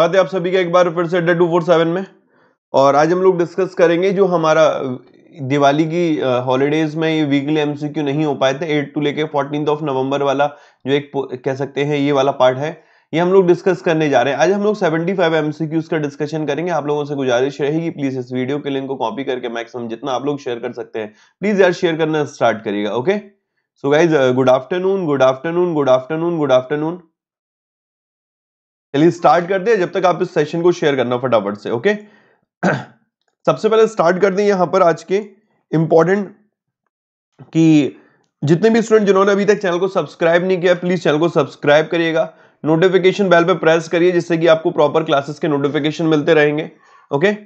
स्वागत है आप सभी का एक बार फिर से अड्डा टू फोर सेवन में और आज हम लोग डिस्कस करेंगे जो हमारा दिवाली की हॉलीडेज में ये वीकली एमसीक्यू नहीं हो पाए थे एट टू लेके फोर्टीन ऑफ नवंबर वाला जो एक कह सकते हैं ये वाला पार्ट है ये हम लोग डिस्कस करने जा रहे हैं आज हम लोग 75 फाइव एमसीक्यूज का डिस्कशन करेंगे आप लोगों से गुजारिश रहेगी प्लीज इस वीडियो के लिंक को कॉपी करके मैक्सिमम जितना आप लोग शेयर कर सकते हैं प्लीज यार शेयर करना स्टार्ट करिएगा okay so guys good afternoon good afternoon good afternoon good afternoon चलिए स्टार्ट करते हैं जब तक आप इस सेशन को शेयर करना फटाफट से ओके सबसे पहले स्टार्ट कर दें यहां पर आज के इंपॉर्टेंट कि जितने भी स्टूडेंट जिन्होंने अभी तक चैनल को सब्सक्राइब नहीं किया प्लीज चैनल को सब्सक्राइब करिएगा नोटिफिकेशन बेल पर प्रेस करिए जिससे कि आपको प्रॉपर क्लासेस के नोटिफिकेशन मिलते रहेंगे ओके okay?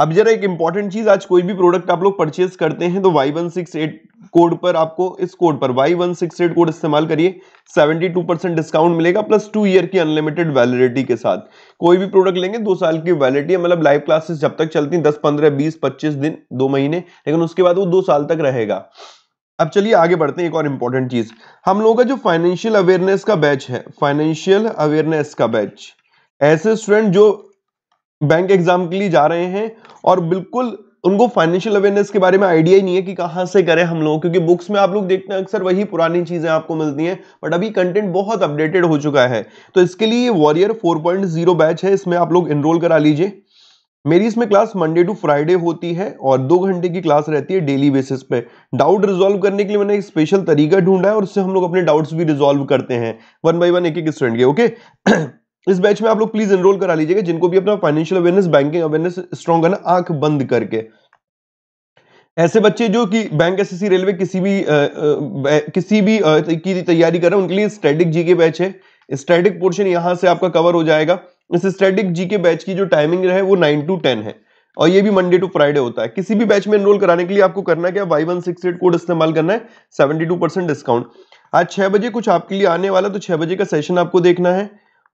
अब जरा एक इंपॉर्टेंट चीज आज कोई भी प्रोडक्ट आप लोग परचेज करते हैं तो Y one six eight code पर आपको इस कोड पर Y one six eight code इस्तेमाल करिए सेवेंटी टू परसेंट डिस्काउंट मिलेगा प्लस टू ईयर की अनलिमिटेड वैलिडिटी के साथ कोई भी प्रोडक्ट लेंगे दो साल की वैलिडिटी मतलब लाइव क्लासेस जब तक चलती दस पंद्रह बीस पच्चीस दिन दो महीने लेकिन उसके बाद वो दो साल तक रहेगा अब चलिए आगे बढ़ते हैं एक और इंपॉर्टेंट चीज हम लोगों का जो फाइनेंशियल अवेयरनेस का बैच है फाइनेंशियल अवेयरनेस का बैच ऐसे स्टूडेंट जो बैंक एग्जाम के लिए जा रहे हैं और बिल्कुल उनको फाइनेंशियल अवेयरनेस के बारे में आइडिया ही नहीं है कि कहां से करें हम लोग क्योंकि बुक्स में आप लोग देखते हैं अक्सर वही पुरानी चीज़ें आपको मिलती हैं बट अभी कंटेंट बहुत अपडेटेड हो चुका है तो इसके लिए वॉरियर 4.0 बैच है इसमें आप लोग एनरोल करा लीजिए मेरी इसमें क्लास मंडे टू फ्राइडे होती है और दो घंटे की क्लास रहती है डेली बेसिस पे डाउट रिजोल्व करने के लिए मैंने एक स्पेशल तरीका ढूंढा है और उससे हम लोग अपने डाउट्स भी रिजोल्व करते हैं वन बाई वन एक एक स्टूडेंट के ओके इस बैच में आप लोग प्लीज एनरोल करा लीजिएगा जिनको भी अपना financial awareness banking awareness strong है ना आंख बंद करके ऐसे बच्चे जो कि बैंक एस रेलवे किसी भी आ, आ, किसी भी आ, की तैयारी कर रहे हैं उनके लिए स्टैटिक जी के बैच है स्टैटिक पोर्शन यहां से आपका कवर हो जाएगा इस स्टैटिक जी के बैच की जो टाइमिंग है वो नाइन टू टेन है और ये भी मंडे टू फ्राइडे होता है किसी भी बैच में एनरोल कराने के लिए आपको करना क्या Y one six eight code इस्तेमाल करना है सेवेंटी टू परसेंट डिस्काउंट आज छह बजे कुछ आपके लिए आने वाला तो छह बजे का सेशन आपको देखना है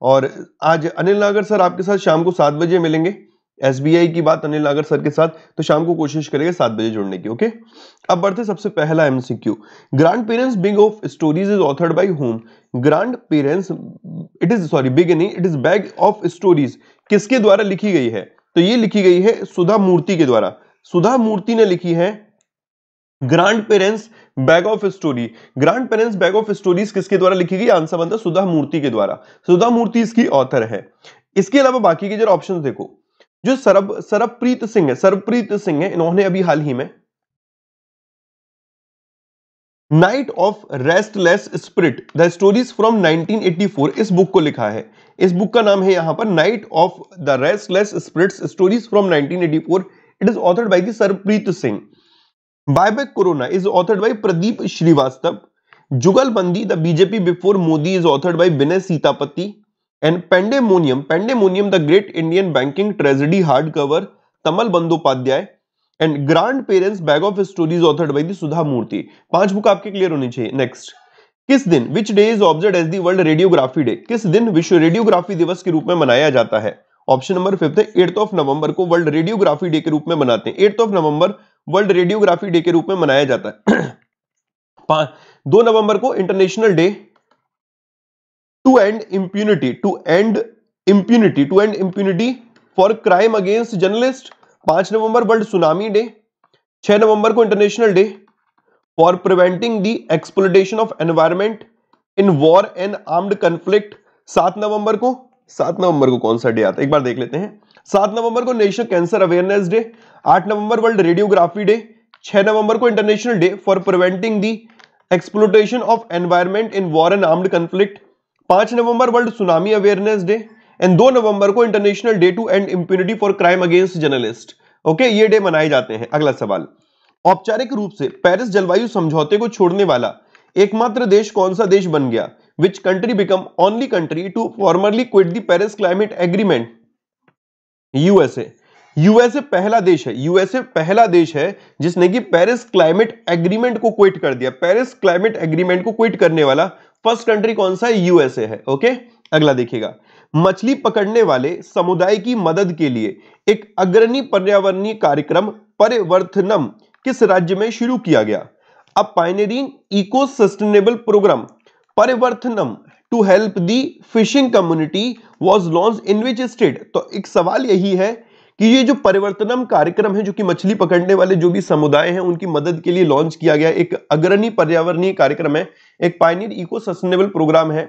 और आज अनिल नागर सर आपके साथ शाम को सात बजे मिलेंगे एस की बात अनिल नागर सर के साथ तो शाम को कोशिश करेंगे सात बजे जुड़ने की ओके अब बढ़ते सबसे पहला MCQ grandparents big of stories is authored by होम grandparents it is sorry big नहीं it is bag of stories किसके द्वारा लिखी गई है तो ये लिखी गई है सुधा मूर्ति के द्वारा सुधा मूर्ति ने लिखी है grandparents bag of story grandparents bag of stories किसके द्वारा लिखी गई आंसर बनता है सुधा मूर्ति के द्वारा सुधा मूर्ति इसकी ऑथर है इसके अलावा बाकी के जरा ऑप्शन देखो जो सरब सरबप्रीत सिंह है सरबप्रीत सिंह है इन्होंने अभी हाल ही में night of restless spirit the stories from 1984 इस बुक को लिखा है इस बुक का नाम है यहां पर night of the restless spirits stories from 1984 it is authored by the Sarpreet Singh bye bye corona is authored by Pradeep Srivastava Jugalbandi the BJP before Modi is authored by Vinay Sitapati and pandemonium pandemonium the great Indian banking tragedy hard cover Tamal Bandyopadhyay and grandparents bag of stories authored by Sudha Murty पांच book आपके clear होनी चाहिए next किस दिन which day is observed as the world radiography day किस दिन विश्व radiography दिवस के रूप में मनाया जाता है option number fifth eight of November को वर्ल्ड रेडियोग्राफी डे के रूप में मनाते हैं eight of November world radiography day के रूप में मनाया जाता है दो नवंबर को international day to end impunity to end impunity to end impunity for crime against journalist पांच नवंबर वर्ल्ड सुनामी डे छह नवंबर को international day for preventing the exploitation of environment in war and armed conflict सात नवंबर को सात नवंबर को कौन सा डे आता है एक बार देख लेते हैं सात नवंबर को नेशनल कैंसर अवेयरनेस डे आठ नवंबर वर्ल्ड रेडियोग्राफी डे छह नवंबर को international day for preventing the exploitation of environment in war and armed conflict पांच नवंबर world tsunami awareness day and दो नवंबर को international day to end impunity for crime against journalist okay ये day मनाए जाते हैं अगला सवाल औपचारिक रूप से पेरिस जलवायु समझौते को छोड़ने वाला एकमात्र देश कौन सा देश बन गया which country become only country to formerly quit the Paris climate agreement USA USA पहला देश है यूएसए पहला देश है जिसने कि पेरिस क्लाइमेट एग्रीमेंट को क्विट कर दिया पेरिस क्लाइमेट एग्रीमेंट को क्विट करने वाला फर्स्ट कंट्री कौन सा है यूएसए है ओके अगला देखिएगा मछली पकड़ने वाले समुदाय की मदद के लिए एक अग्रणी पर्यावरणीय कार्यक्रम परिवर्तनम किस राज्य में शुरू किया गया अब पाइनेरीन eco sustainable program Parivartanam to help the fishing community was launch in which state तो एक सवाल यही है कि ये जो परिवर्तनम कार्यक्रम है जो कि मछली पकड़ने वाले जो भी समुदाय हैं उनकी मदद के लिए लॉन्च किया गया एक अग्रणी पर्यावरणीय कार्यक्रम है एक पायनियर इको सस्टेनेबल प्रोग्राम है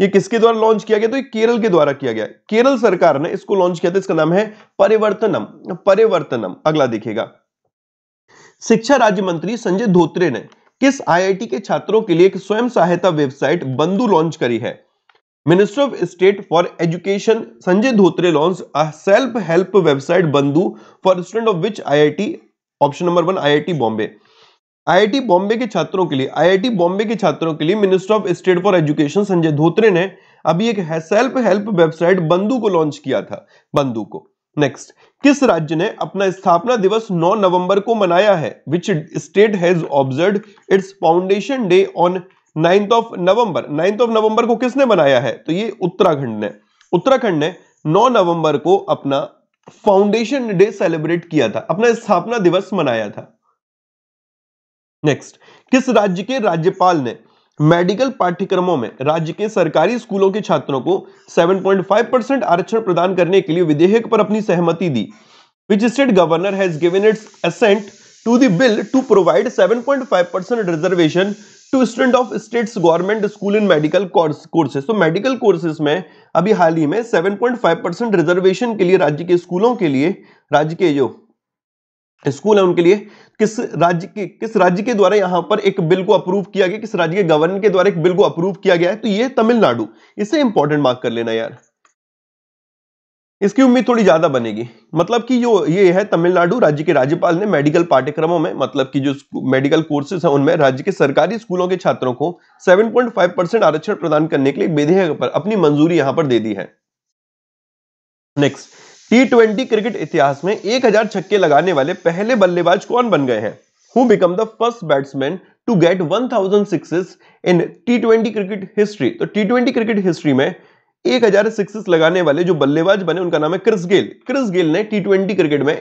ये किसके द्वारा लॉन्च किया गया तो ये केरल के द्वारा किया गया केरल सरकार ने इसको लॉन्च किया था इसका नाम है परिवर्तनम परिवर्तनम अगला देखिएगा शिक्षा राज्य मंत्री संजय धोत्रे ने किस आईआईटी के छात्रों के लिए एक स्वयं सहायता वेबसाइट बंधु लॉन्च करी है minister of state for education Sanjay Dhotre launch a self help website Bandhu for student of which I option number one I Bombay IIT Bombay के छात्रों के लिए आईआईटी बॉम्बे के छात्रों के लिए minister of state for education Sanjay Dhotre ने अभी एक सेल्फ हेल्प वेबसाइट बंधु को लॉन्च किया था बंधु को नेक्स्ट किस राज्य ने अपना स्थापना दिवस 9 नवंबर को मनाया है which state has observe its foundation day on ninth of November ninth of November को किसने मनाया है तो ये उत्तराखंड ने उत्तराखंड ने 9 नवंबर को अपना फाउंडेशन डे सेलिब्रेट किया था अपना स्थापना दिवस मनाया था नेक्स्ट किस राज्य के राज्यपाल ने मेडिकल पाठ्यक्रमों में राज्य के सरकारी स्कूलों के छात्रों को 7.5 परसेंट आरक्षण प्रदान करने के लिए विधेयक पर अपनी सहमति दी which state governor has given its assent to the bill to provide 7.5 percent reservation to student of state government school in medical courses तो मेडिकल कोर्सेज में अभी हाल ही में सेवन रिजर्वेशन के लिए राज्य के स्कूलों के लिए राज्य के जो स्कूल है उनके लिए किस राज्य के किस राज्य के द्वारा यहां पर एक बिल को अप्रूव किया गया किस राज्य के गवर्नर के द्वारा एक बिल को अप्रूव किया गया है तो ये तमिलनाडु इसे इंपॉर्टेंट मार्क कर लेना यार इसकी उम्मीद थोड़ी ज्यादा बनेगी मतलब कि जो ये है तमिलनाडु राज्य के राज्यपाल ने मेडिकल पाठ्यक्रमों में मतलब कि जो मेडिकल कोर्सेज हैं उनमें राज्य के सरकारी स्कूलों के छात्रों को 7.5 परसेंट आरक्षण प्रदान करने के लिए विधेयक पर अपनी मंजूरी यहां पर दे दी है नेक्स्ट टी ट्वेंटी क्रिकेट इतिहास में एक हजार छक्के लगाने वाले पहले बल्लेबाज कौन बन गए हैं who become the first batsman to get 1000 six in T twenty cricket history तो टी ट्वेंटी क्रिकेट हिस्ट्री में एक हजार सिक्स लगाने वाले जो बल्लेबाज बने उनका नाम है क्रिस गेल क्रिस गेल ने टी ट्वेंटी क्रिकेट में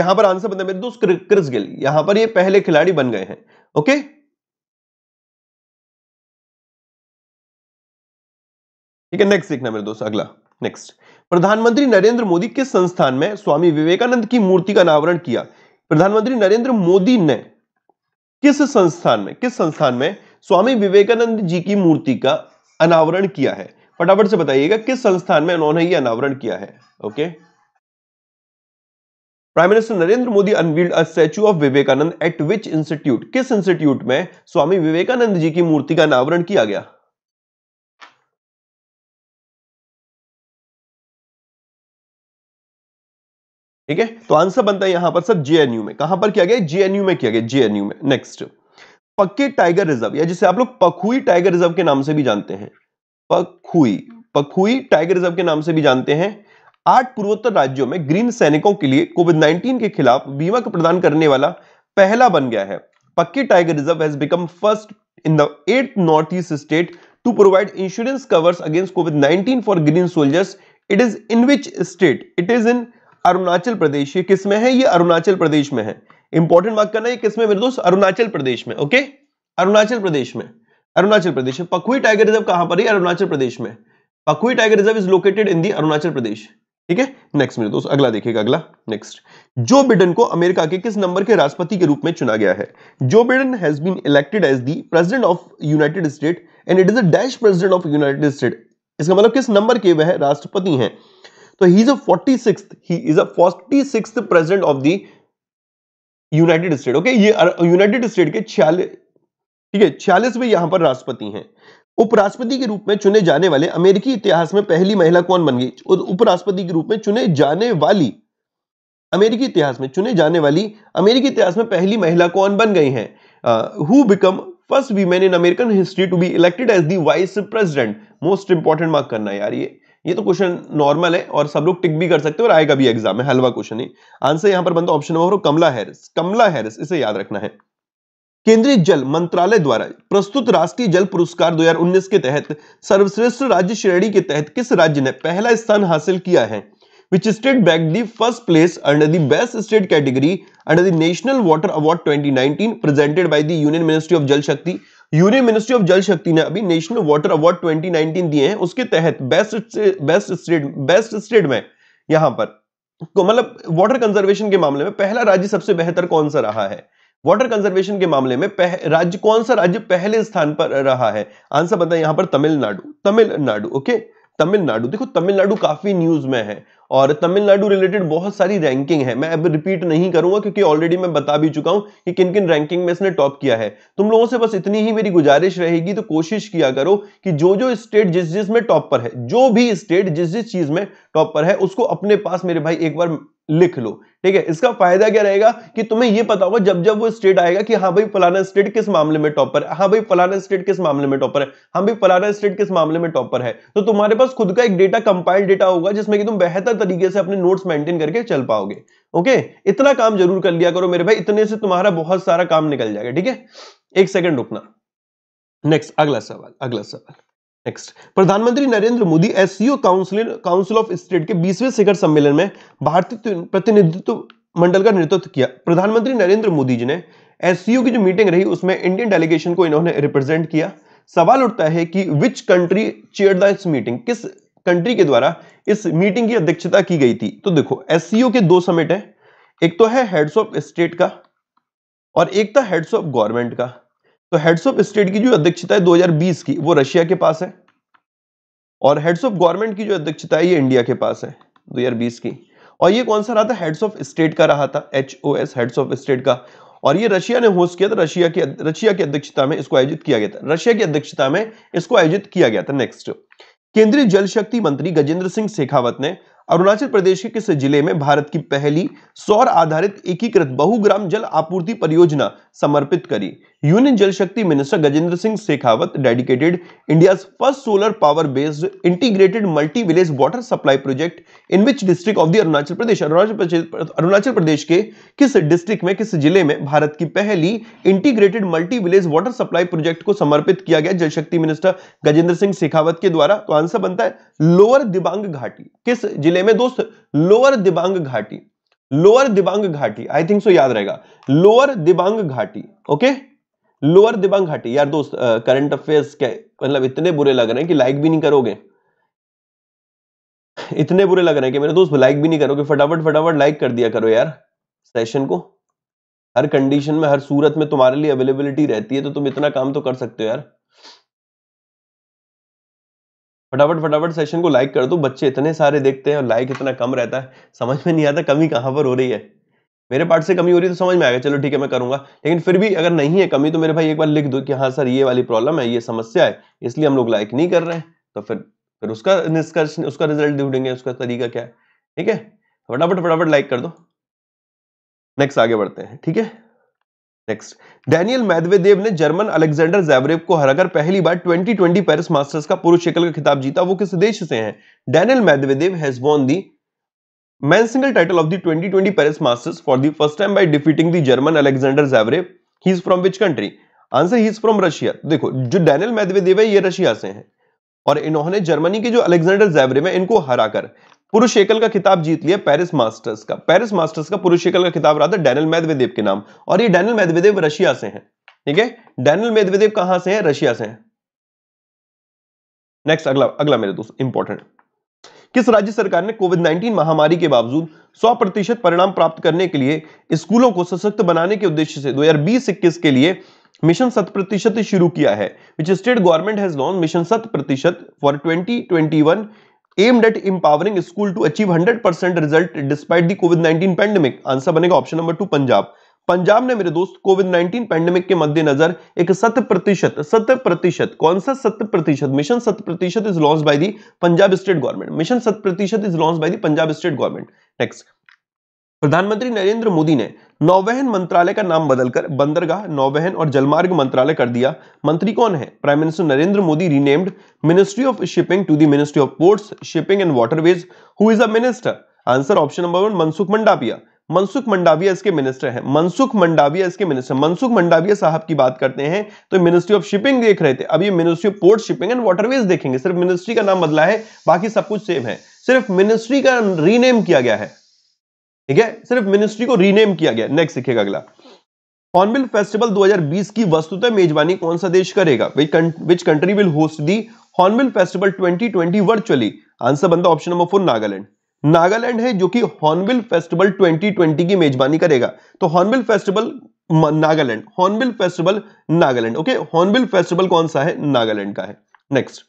यहां पर आंसर बनता है मेरे दोस्त क्रिस गेल यहां पर ये पहले खिलाड़ी बन गए हैं ओके ठीक है नेक्स्ट देखना मेरे दोस्त अगला नेक्स्ट प्रधानमंत्री नरेंद्र मोदी के संस्थान में स्वामी विवेकानंद की मूर्ति का अनावरण किया प्रधानमंत्री नरेंद्र मोदी ने किस संस्थान में किस संस्थान में स्वामी विवेकानंद जी की मूर्ति का अनावरण किया है फटाफट से बताइएगा किस संस्थान में उन्होंने ये अनावरण किया है okay prime minister Narendra Modi unveiled a statue of Vivekananda at which institute किस इंस्टीट्यूट में स्वामी विवेकानंद जी की मूर्ति का अनावरण किया गया ठीक है तो आंसर बनता है यहां पर सर जेएनयू में कहां पर किया गया जेएनयू में किया गया जेएनयू में नेक्स्ट पक्के टाइगर रिजर्व या जिसे आप लोग पखुई टाइगर रिजर्व के नाम से भी जानते हैं पखुई पखुई टाइगर रिजर्व के नाम से भी जानते हैं आठ पूर्वोत्तर राज्यों में ग्रीन सैनिकों के लिए कोविड 19 के खिलाफ बीमा प्रदान करने वाला पहला बन गया है Pakke tiger reserve has become first in the eight north east state to provide insurance covers against COVID 19 for green soldiers it is in which state it is in Arunachal Pradesh ये किस में है ये अरुणाचल प्रदेश में है इंपॉर्टेंट मार्क करना है किसमें मेरे दोस्त अरुणाचल प्रदेश में ओके अरुणाचल प्रदेश में अरुणाचल प्रदेश में पखुई टाइगर रिजर्व कहां पर है अरुणाचल प्रदेश में Pakhui tiger reserve is located in the Arunachal Pradesh ठीक है नेक्स्ट मेरे दोस्त अगला देखिएगा अगला नेक्स्ट जो बिडन को अमेरिका के किस नंबर के राष्ट्रपति के रूप में चुना गया है जो Biden has been elected as the president of United State and it is a dash president of United State इसका मतलब किस नंबर के वह राष्ट्रपति हैं तो he is a forty six he is a forty six president of the United State okay ये यूनाइटेड स्टेट के छियालीस ठीक है छियालीस छियालीसवें यहां पर राष्ट्रपति हैं उपराष्ट्रपति के रूप में चुने जाने वाले अमेरिकी इतिहास में पहली महिला कौन बन गई उपराष्ट्रपति के रूप में चुने जाने वाली अमेरिकी इतिहास में चुने जाने वाली अमेरिकी इतिहास में पहली महिला कौन बन गई हैं who become first women in American history to be elected as the vice president most important mark करना यार ये ये तो क्वेश्चन नॉर्मल है और सब लोग टिक भी कर सकते हैं और आएगा भी एग्जाम में हलवा क्वेश्चन ही आंसर यहां पर बनता option number Kamala Harris Kamala Harris इसे याद रखना है केंद्रीय जल मंत्रालय द्वारा प्रस्तुत राष्ट्रीय जल पुरस्कार 2019 के तहत सर्वश्रेष्ठ राज्य श्रेणी के तहत किस राज्य ने पहला स्थान हासिल किया है which state back the first place under the best state category under the national water award 2019 presented by the union ministry of Jal Shakti union ministry of Jal शक्ति ने अभी नेशनल वाटर अवार्ड 2019 दिए हैं उसके तहत best best state best state में यहां पर तो मतलब वाटर कंजर्वेशन के मामले में पहला राज्य सबसे बेहतर कौन सा रहा है वाटर कंजर्वेशन के मामले में राज्य कौन सा राज्य पहले स्थान पर रहा है आंसर बताए यहां पर तमिलनाडु तमिलनाडु ओके तमिलनाडु देखो तमिलनाडु काफी न्यूज में है और तमिलनाडु रिलेटेड बहुत सारी रैंकिंग है मैं अब रिपीट नहीं करूंगा क्योंकि ऑलरेडी मैं बता भी चुका हूं कि किन किन रैंकिंग में इसने टॉप किया है तुम लोगों से बस इतनी ही मेरी गुजारिश रहेगी तो कोशिश किया करो कि जो जो स्टेट जिस जिस में टॉप पर है जो भी स्टेट जिस जिस चीज में टॉप पर है उसको अपने पास मेरे भाई एक बार लिख लो ठीक है इसका फायदा क्या रहेगा कि तुम्हें यह पता होगा जब जब वो स्टेट आएगा कि हाँ भाई फलाना स्टेट किस मामले में टॉपर है हाँ भाई फलाना स्टेट किस मामले में टॉपर है हाँ भाई फलाना स्टेट किस मामले में टॉपर है तो तुम्हारे पास खुद का एक डेटा कंपाइल डेटा होगा जिसमें कि तुम बेहतर तरीके से अपने नोट्स मेंटेन करके चल पाओगे ओके इतना काम जरूर कर लिया करो मेरे भाई इतने से तुम्हारा बहुत सारा काम निकल जाएगा ठीक है एक सेकेंड रुकना नेक्स्ट अगला सवाल अगला सवाल नेक्स्ट प्रधानमंत्री Narendra Modi SCO council council of state के बीसवें शिखर सम्मेलन में भारतीय प्रतिनिधित्व मंडल का नेतृत्व किया प्रधानमंत्री नरेंद्र मोदी जी ने एससीओ की जो मीटिंग रही उसमें इंडियन डेलीगेशन को इन्होंने रिप्रेजेंट किया सवाल उठता है कि which country chair the meeting किस कंट्री के द्वारा इस मीटिंग की अध्यक्षता की गई थी तो देखो एससीओ के दो समिट है एक तो है हेड्स ऑफ स्टेट का और एक था हेड्स ऑफ गवर्नमेंट का तो हेड्स ऑफ स्टेट की जो अध्यक्षता है 2020 की वो रशिया के पास है और हेड्स ऑफ गवर्नमेंट की जो अध्यक्षता है ये इंडिया के पास है 2020 की और ये कौन सा रहा था हेड्स ऑफ स्टेट का रहा था H O S heads of state का और ये रशिया ने होस्ट किया था रशिया की रशिया की अध्यक्षता में इसको आयोजित किया गया था रशिया की अध्यक्षता में इसको आयोजित किया गया था नेक्स्ट केंद्रीय जल शक्ति मंत्री गजेंद्र सिंह शेखावत ने अरुणाचल प्रदेश के किस जिले में भारत की पहली सौर आधारित एकीकृत बहुग्राम जल आपूर्ति परियोजना समर्पित करी union Jal Shakti minister Gajendra Singh Shekhawat dedicated India first solar power based integrated multi village water supply project in which district of the Arunachal Pradesh Arunachal Pradesh के किस डिस्ट्रिक्ट में किस जिले में भारत की पहली integrated multi village water supply project को समर्पित किया गया जल शक्ति मिनिस्टर गजेंद्र सिंह शेखावत के द्वारा तो आंसर बनता है लोअर दिबांग घाटी किस जिले जिले में दोस्त लोअर दिबांग घाटी लोअर दिबांग घाटी आई थिंक सो याद रहेगा लोअर दिबांग घाटी ओके लोअर दिबांग घाटी यार दोस्त करंट अफेयर्स के मतलब इतने बुरे लग रहे हैं कि लाइक भी नहीं करोगे इतने बुरे लग रहे हैं कि मेरे दोस्त लाइक भी नहीं करोगे फटाफट फटाफट लाइक कर दिया करो यार सेशन को हर कंडीशन में हर सूरत में तुम्हारे लिए अवेलेबिलिटी रहती है तो तुम इतना काम तो कर सकते हो यार फटाफट फटाफट सेशन को लाइक कर दो बच्चे इतने सारे देखते हैं और लाइक इतना कम रहता है समझ में नहीं आता कमी कहाँ पर हो रही है मेरे पार्ट से कमी हो रही है तो समझ में आएगा चलो ठीक है मैं करूंगा लेकिन फिर भी अगर नहीं है कमी तो मेरे भाई एक बार लिख दो कि हाँ सर ये वाली प्रॉब्लम है ये समस्या है इसलिए हम लोग लाइक नहीं कर रहे हैं तो फिर फिर उसका निष्कर्ष उसका रिजल्ट ढूंढेंगे उसका तरीका क्या है ठीक है फटाफट फटाफट लाइक कर दो नेक्स्ट आगे बढ़ते हैं ठीक है नेक्स्ट डैनियल मैदवेदेव ने जर्मन अलेक्जेंडर जैवरेव को हराकर पहली बार 2020 पेरिस मास्टर्स का पुरुष एकल का खिताब जीता वो किस देश से हैं Daniel Medvedev has won the man single title of the 2020 Paris masters for the first time by defeating the German Alexander Zverev he is from which country answer he is from Russia देखो जो Daniel मैदवेदेव है ये Russia से हैं और इन्होंने Germany के जो अलेक्जेंडर जैवरेव है इनको हराकर पुरुष एकल का खिताब जीत लिया पेरिस मास्टर्स का पेरिस मास्टर्स का पुरुष एकल का खिताब रहा था डैनल मेदवेदेव के नाम और ये डैनल मेदवेदेव रशिया से हैं ठीक है डैनल मेदवेदेव कहां से है रशिया से हैं नेक्स्ट अगला अगला मेरे दोस्त इंपॉर्टेंट किस राज्य सरकार ने कोविड 19 महामारी के बावजूद 100 प्रतिशत परिणाम प्राप्त करने के लिए स्कूलों को सशक्त बनाने के उद्देश्य से 2020-21 के लिए मिशन शत प्रतिशत शुरू किया है which state government has launch mission Shat Pratishat for 2021 aimed at empowering school to achieve 100% result despite the COVID-19 pandemic? Answer बनेगा option number two Punjab Punjab ने मेरे दोस्त कोविड 19 पैंडेमिक के मद्देनजर एक सत प्रतिशत सत प्रतिशत कौन सा सत प्रतिशत mission Sat Pratishat is launch by the Punjab state government mission Sat Pratishat is launch by the Punjab state government next प्रधानमंत्री नरेंद्र मोदी ने नौवहन मंत्रालय का नाम बदलकर बंदरगाह नौवहन और जलमार्ग मंत्रालय कर दिया मंत्री कौन है prime minister Narendra Modi renamed ministry of shipping to the ministry of ports shipping and waterways who is a minister answer option number one Mansukh Mandaviya Mansukh Mandaviya इसके मिनिस्टर हैं मनसुख मंडाविया इसके मिनिस्टर मनसुख मंडाविया साहब की बात करते हैं तो मिनिस्ट्री ऑफ शिपिंग देख रहे थे अब ये ministry of port shipping and waterways देखेंगे सिर्फ मिनिस्ट्री का नाम बदला है बाकी सब कुछ सेम है सिर्फ मिनिस्ट्री का रीनेम किया गया है ठीक है सिर्फ मिनिस्ट्री को रीनेम किया गया नेक्स्ट सीखेगा अगला हॉर्नबिल फेस्टिवल 2020 की वस्तुतः मेजबानी कौन सा देश करेगा which country will host the hornbill festival 2020 virtually answer बनता option number four Nagaland Nagaland है जो कि हॉर्नबिल फेस्टिवल 2020 की मेजबानी करेगा तो hornbill festival Nagaland hornbill festival Nagaland okay hornbill festival कौन सा है नागालैंड का है नेक्स्ट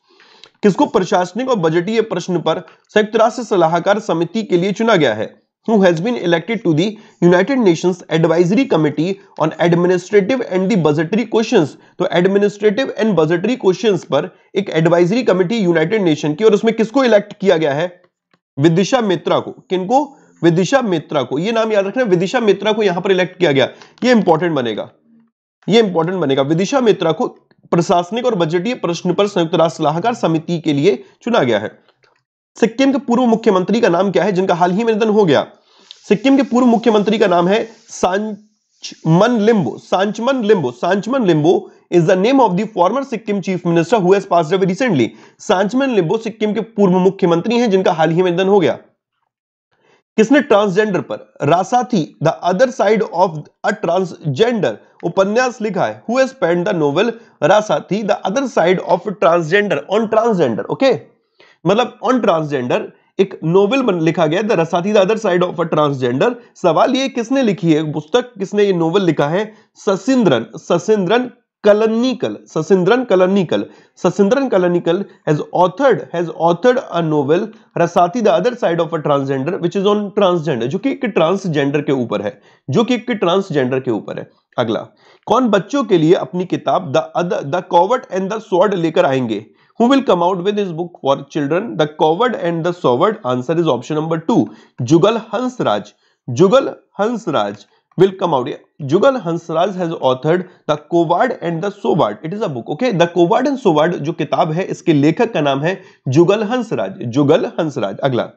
किसको प्रशासनिक और बजटीय प्रश्न पर संयुक्त राष्ट्र सलाहकार समिति के लिए चुना गया है who has been elected to the United Nations Advisory Committee on Administrative and the Budgetary Questions तो administrative and budgetary questions पर एक advisory committee United Nation की और उसमें किसको elect किया गया है विदिशा मित्रा को किनको विदिशा मित्रा को ये नाम याद रखना विदिशा मित्रा को यहां पर इलेक्ट किया गया ये इंपॉर्टेंट बनेगा ये इंपॉर्टेंट बनेगा विदिशा मित्रा को प्रशासनिक और बजटीय प्रश्न पर संयुक्त राष्ट्र सलाहकार समिति के लिए चुना गया है सिक्किम के पूर्व मुख्यमंत्री का नाम क्या है जिनका हाल ही में निधन हो गया सिक्किम के पूर्व मुख्यमंत्री का नाम है Sanchaman Limboo Sanchaman Limboo Sanchaman Limboo is the name of the former Sikkim chief minister who has passed Sanchaman Limboo Sikkim के पूर्व मुख्यमंत्री हैं जिनका हाल ही में निधन हो गया किसने ट्रांसजेंडर पर Rasathi the other side of a transgender उपन्यास लिखा है who has the novel Rasathi the other side of transgender on transgender okay okay? मतलब ऑन ट्रांसजेंडर एक नोवेल लिखा गया the Rasathi the other side of a transgender सवाल ये किसने लिखी है पुस्तक किसने ये नोवेल लिखा है Sasindran Sasindran Kalanikal Sasindran Kalanikal Sasindran Kalanikal has authored has authored a novel Rasathi the other side of a transgender which is on transgender जो कि एक ट्रांसजेंडर के ऊपर है जो कि एक ट्रांसजेंडर के ऊपर है अगला कौन बच्चों के लिए अपनी किताब the the coward and the sword लेकर आएंगे who will come out with this book for children the coward and the sword answer is option number 2 jugal hansraj jugal hansraj will come out jugal hansraj has authored the coward and the sword it is a book okay the coward and sword जो किताब है इसके लेखक का नाम है jugal hansraj jugal hansraj अगला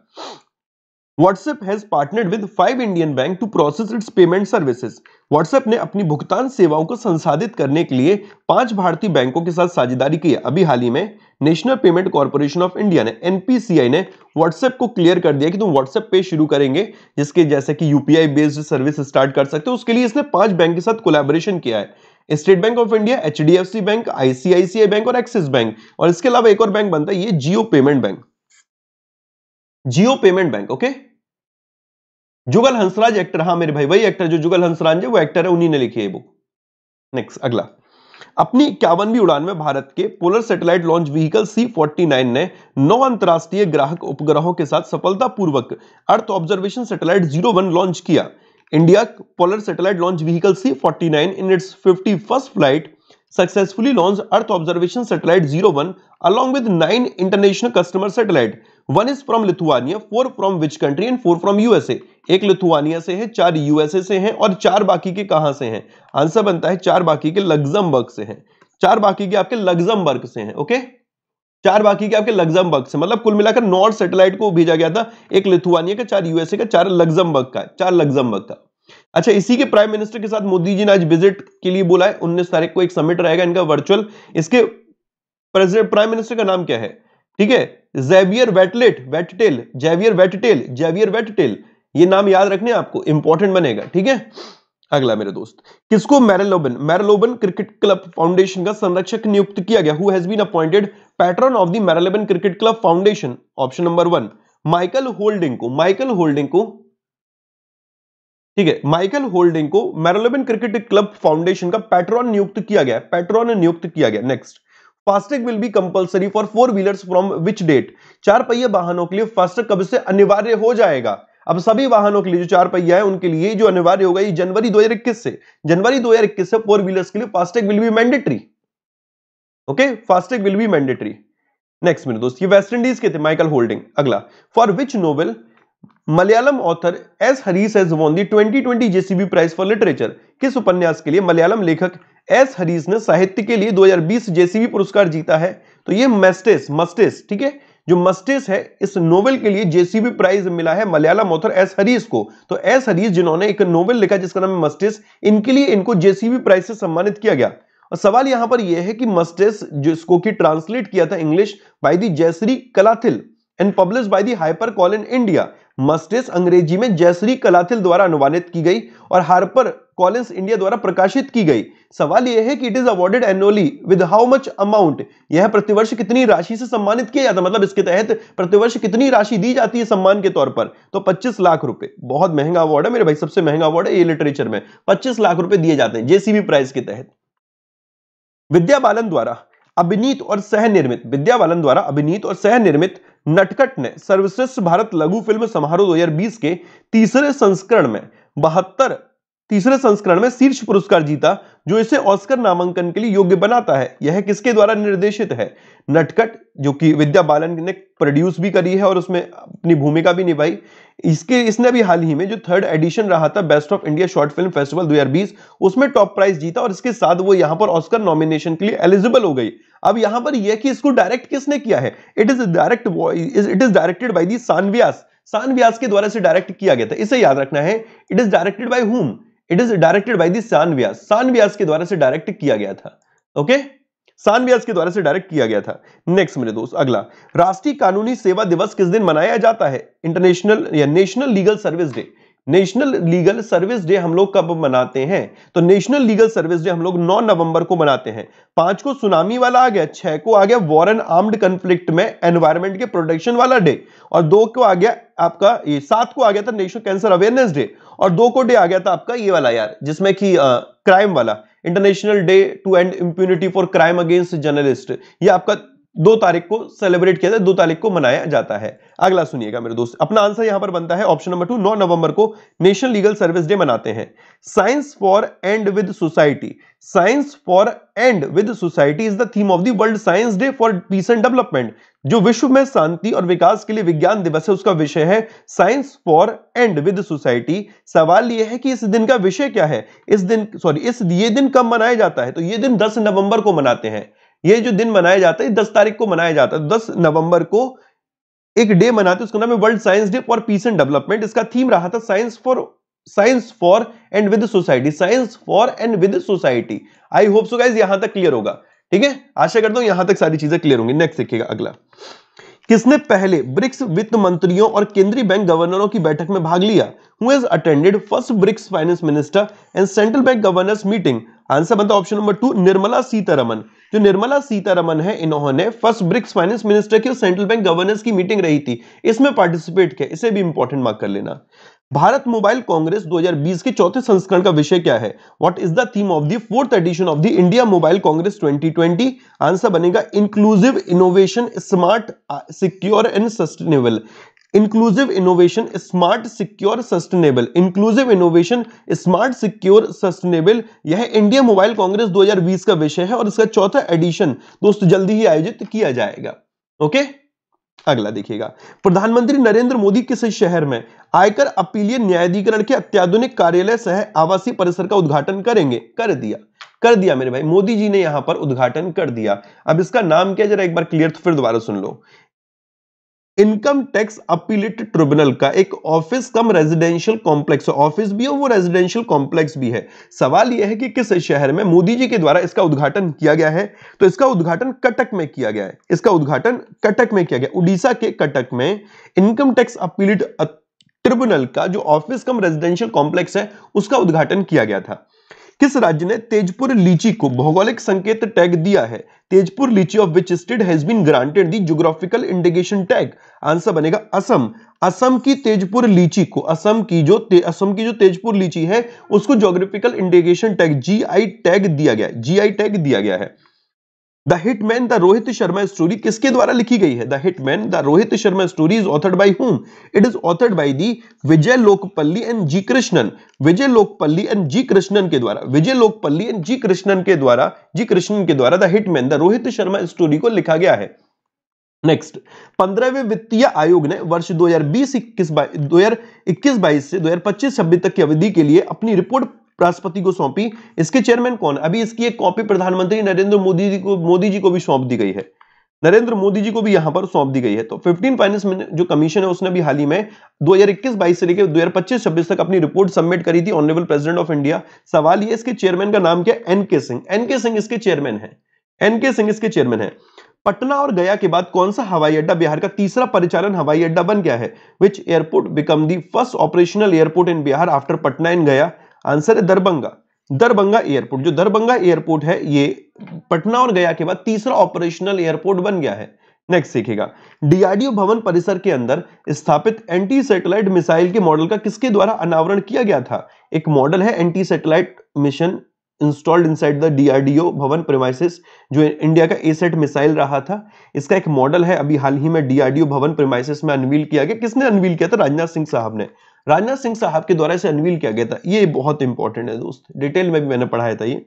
WhatsApp has partnered with five Indian bank to process its payment services WhatsApp ने अपनी भुगतान सेवाओं को संसाधित करने के लिए पांच भारतीय बैंकों के साथ साझेदारी की है अभी हाल ही में national payment corporation of India ने एनपीसीआई ने व्हाट्सएप को क्लियर कर दिया कि तुम व्हाट्सएप पे शुरू करेंगे जिसके जैसे कि यूपीआई बेस्ड सर्विस स्टार्ट कर सकते हो उसके लिए इसने पांच बैंक के साथ कोलेबोरेशन किया है state bank of India H bank ICICI bank और एक्सिस बैंक और इसके अलावा एक और बैंक बनता है ये Jio payment bank Jio payment bank okay Jugal Hansraj actor हाँ मेरे भाई वही एक्टर जो जुगल हंसराज है वो एक्टर है उन्हीं ने लिखी है बुक नेक्स्ट अगला अपनी इक्यावनवी उड़ान में भारत के polar satellite launch vehicle C forty nine ने नौ अंतरराष्ट्रीय ग्राहक उपग्रहों के साथ सफलतापूर्वक earth observation satellite zero one launch किया India polar satellite launch vehicle C forty nine in its fifty first flight successfully launch earth observation satellite zero one along with nine international customer satellite one is from Lithuania four from which country and four from USA एक Lithuania से है चार USA से हैं और चार बाकी के कहां से हैं आंसर बनता है चार बाकी के लग्जमबर्ग से हैं चार बाकी के आपके लग्जमबर्ग से हैं ओके चार बाकी के आपके लग्जमबर्ग से मतलब कुल मिलाकर नॉर्थ सेटेलाइट को भेजा गया था एक लिथुआनिया का चार यूएसए का चार लग्जमबर्ग का चार लग्जमबर्ग का अच्छा इसी के प्राइम मिनिस्टर के साथ मोदी जी ने आज विजिट के लिए बोला है उन्नीस तारीख को एक समिट रहेगा इनका वर्चुअल इसके प्राइम मिनिस्टर का नाम क्या है ठीक है Xavier Vettel Vettel Xavier Vettel Xavier Vettel ये नाम याद रखने आपको इंपॉर्टेंट बनेगा ठीक है अगला मेरे दोस्त किसको Marylebone Marylebone cricket club foundation का संरक्षक नियुक्त किया गया who has been appointed patron of the Marylebone cricket club foundation option number one Michael Holding को माइकल होल्डिंग को ठीक है माइकल होल्डिंग को मैरलोबन क्रिकेट क्लब फाउंडेशन का पैट्रॉन नियुक्त किया गया पैट्रॉन नियुक्त किया गया next FASTag will be compulsory for four wheelers from which date चार पहिया वाहनों के लिए फास्टैग कब से अनिवार्य हो जाएगा अब सभी वाहनों के लिए जो चार पहिया है उनके लिए जो अनिवार्य होगा ये जनवरी 2021 से जनवरी 2021 से फोर व्हीलर्स के लिए FASTag will be mandatory okay FASTag will be mandatory next मेरे दोस्त ये वेस्ट इंडीज के थे माइकल होल्डिंग अगला for which novel Malayalam author S Harish has won the twenty JCB prize for literature किस उपन्यास के लिए मलयालम लेखक एस हरीश ने साहित्य के लिए 2020 जेसीबी पुरस्कार जीता है तो ये मस्टेस मस्टेस ठीक है जो मस्टेस है इस नोवेल के लिए जेसीबी प्राइज मिला है मलयालम ऑथर एस हरीश को तो एस हरीश जिन्होंने एक नोवेल लिखा जिसका नाम मस्टेस इनके लिए इनको जेसीबी प्राइज से सम्मानित किया गया और सवाल यहां पर यह है कि मस्टेस जिसको कि ट्रांसलेट किया था English by the Jayasree Kalathil and publish by the Harper Collins in India moustache अंग्रेजी में जयसरी कलाथिल द्वारा अनुवादित की गई और हार्पर कॉलिंस इंडिया द्वारा प्रकाशित की गई सवाल यह है कि it is awarded annually with how much amount यह प्रतिवर्ष कितनी राशि से सम्मानित किया जाता मतलब इसके तहत प्रतिवर्ष कितनी राशि दी जाती है सम्मान के तौर पर तो पच्चीस लाख रुपए बहुत महंगा अवार्ड है मेरे भाई सबसे महंगा अवार्ड है ये लिटरेचर में पच्चीस लाख रुपए दिए जाते हैं जेसीबी प्राइज के तहत विद्या बालन द्वारा अभिनीत और सह निर्मित विद्या बालन द्वारा अभिनीत और सह निर्मित नटखट ने सर्वश्रेष्ठ भारत लघु फिल्म समारोह 2020 के तीसरे संस्करण में बहत्तर तीसरे संस्करण में शीर्ष पुरस्कार जीता जो इसे ऑस्कर नामांकन के लिए योग्य बनाता है यह किसके द्वारा निर्देशित है नटकट जो कि विद्या बालन ने प्रोड्यूस भी करी है और उसमें अपनी भूमिका भी निभाई इसके इसने भी हाल ही में जो थर्ड एडिशन रहा था best of India short film festival 2020 उसमें टॉप प्राइज जीता और इसके साथ वो यहां पर ऑस्कर नॉमिनेशन के लिए एलिजिबल हो गई अब यहां पर यह कि इसको डायरेक्ट किसने किया है it is direct it is directed by the Saanvyas Vyas के द्वारा इसे डायरेक्ट किया गया था इसे याद रखना है it is directed by whom it is directed by the Saan Vyas सान व्यास के द्वारा से डायरेक्ट किया गया था ओके okay? सान व्यास के द्वारा से डायरेक्ट किया गया था नेक्स्ट मेरे दोस्त अगला राष्ट्रीय कानूनी सेवा दिवस किस दिन मनाया जाता है इंटरनेशनल या national legal service day national legal service day हम लोग कब मनाते हैं तो नेशनल लीगल सर्विस डे हम लोग 9 नवंबर को मनाते हैं पांच को सुनामी वाला आ गया छह को आ गया वॉरन आर्म्ड कंफ्लिक्ट में एनवायरमेंट के प्रोटेक्शन वाला डे और दो को आ गया आपका ये सात को आ गया था नेशनल कैंसर अवेयरनेस डे और दो को डे आ गया था आपका ये वाला यार जिसमें कि क्राइम वाला international day to end impunity for crime against journalist ये आपका दो तारीख को सेलिब्रेट किया जाए दो तारीख को मनाया जाता है अगला सुनिएगा मेरे दोस्त अपना आंसर यहां पर बनता है ऑप्शन नंबर टू नौ नवंबर को नेशनल लीगल सर्विस डे मनाते हैं science for and with society science for and with society is the theme of the world science day for peace and development जो विश्व में शांति और विकास के लिए विज्ञान दिवस है उसका विषय है science for and with society सवाल यह है कि इस दिन का विषय क्या है इस दिन सॉरी इस ये दिन कब मनाया जाता है तो ये दिन 10 नवंबर को मनाते हैं ये जो दिन मनाया जाता है 10 तारीख को मनाया जाता है 10 नवंबर को एक डे मनाते हैं उसका नाम है world science day for peace and development इसका थीम रहा था science for science for and with society science for and with society I hope so guys यहां तक क्लियर होगा ठीक है आशा करता हूं यहां तक सारी चीजें क्लियर होंगी नेक्स्ट देखिएगा अगला किसने पहले ब्रिक्स वित्त मंत्रियों और केंद्रीय बैंक गवर्नरों की बैठक में भाग लिया who attended first BRICS finance minister and central bank governors meeting answer बनता option number two Nirmala Sitharaman जो निर्मला सीतारमन है इन्होंने फर्स्ट ब्रिक्स फाइनेंस मिनिस्टर की सेंट्रल बैंक गवर्नर्स की मीटिंग रही थी इसमें पार्टिसिपेट किया इसे भी इंपॉर्टेंट मार्क कर लेना भारत मोबाइल कांग्रेस 2020 के चौथे संस्करण का विषय क्या है what is the theme of the fourth edition of the India mobile congress 2020 answer बनेगा inclusive innovation smart secure and sustainable inclusive innovation smart secure sustainable inclusive innovation smart secure sustainable यह India mobile congress 2020 का विषय है और इसका चौथा addition दोस्तों जल्दी ही आयोजित किया जाएगा ओके okay? अगला देखिएगा प्रधानमंत्री नरेंद्र मोदी किस शहर में आयकर अपीलीय न्यायाधिकरण के अत्याधुनिक कार्यालय सह आवासीय परिसर का उद्घाटन करेंगे कर दिया कर दिया मेरे भाई मोदी जी ने यहां पर उद्घाटन कर दिया अब इसका नाम क्या जरा एक बार क्लियर तो फिर दोबारा सुन लो इनकम टैक्स अपीलेट ट्रिब्यूनल का एक office cum residential complex office भी है वो रेजिडेंशियल कॉम्प्लेक्स भी है सवाल यह है कि किस शहर में मोदी जी के द्वारा इसका उद्घाटन किया गया है तो इसका उद्घाटन कटक में किया गया है इसका उद्घाटन कटक में किया गया उड़ीसा के कटक में इनकम टैक्स अपीलेट ट्रिब्यूनल का जो ऑफिस कम रेजिडेंशियल कॉम्प्लेक्स है उसका उद्घाटन किया गया था किस राज्य ने तेजपुर लीची को भौगोलिक संकेत टैग दिया है Tezpur litchi of which state has been granted the geographical indication tag answer बनेगा असम असम की तेजपुर लीची को असम की जो ते, असम की जो तेजपुर लीची है उसको geographical indication tag G tag दिया गया जी टैग दिया गया है the hitman the Rohit Sharma story किसके द्वारा लिखी गई है the hitman the Rohit Sharma story is authored by whom it is authored by the Vijay Lokapally and G Krishnan Vijay Lokapally and G Krishnan के द्वारा विजय लोकपल्ली एंड जी कृष्णन के द्वारा जी कृष्णन के द्वारा the hitman the Rohit Sharma story को लिखा गया है नेक्स्ट पंद्रहवें वित्तीय आयोग ने वर्ष 2020 इक्कीस बाईस से दो हजार पच्चीस छब्बीस तक की अवधि के लिए अपनी रिपोर्ट राष्ट्रपति को सौंपी इसके चेयरमैन कौन अभी इसकी एक कॉपी प्रधानमंत्री नरेंद्र मोदी जी को मोदी जी को भी सौंप दी गई है नरेंद्र मोदी जी को भी यहां पर सौंप दी गई है तो 15 फाइनेंस जो कमीशन है उसने भी हाल ही में 2021-22 से लेकर 2025-26 तक अपनी रिपोर्ट सबमिट करी थी ऑनरेबल प्रेसिडेंट ऑफ इंडिया सवाल ये इसके चेयरमैन का नाम क्या एन के सिंह एन के सिंह इसके चेयरमैन है एन के सिंह इसके चेयरमैन है पटना और गया के बाद कौन सा हवाई अड्डा बिहार का तीसरा परिचालन हवाई अड्डा बन गया है which airport become the first operational airport in Bihar after Patna and Gaya answer है दरभंगा दरभंगा एयरपोर्ट जो दरभंगा एयरपोर्ट है ये पटना और गया के बाद तीसरा ऑपरेशनल एयरपोर्ट बन गया है नेक्स्ट सीखेगा डीआरडीओ भवन परिसर के अंदर स्थापित एंटी सैटेलाइट मिसाइल के मॉडल का किसके द्वारा अनावरण किया गया था एक मॉडल है anti satellite mission installed inside the DRDO Bhavan premises जो इंडिया का एसेट मिसाइल रहा था इसका एक मॉडल है अभी हाल ही में डीआरडीओ भवन प्रेमाइसिस में अनवील किया गया किसने अनवील किया था राजनाथ सिंह साहब ने राजनाथ सिंह साहब के द्वारा इसे अनवील किया गया था ये बहुत इंपॉर्टेंट है दोस्त डिटेल में भी मैंने पढ़ाया था ये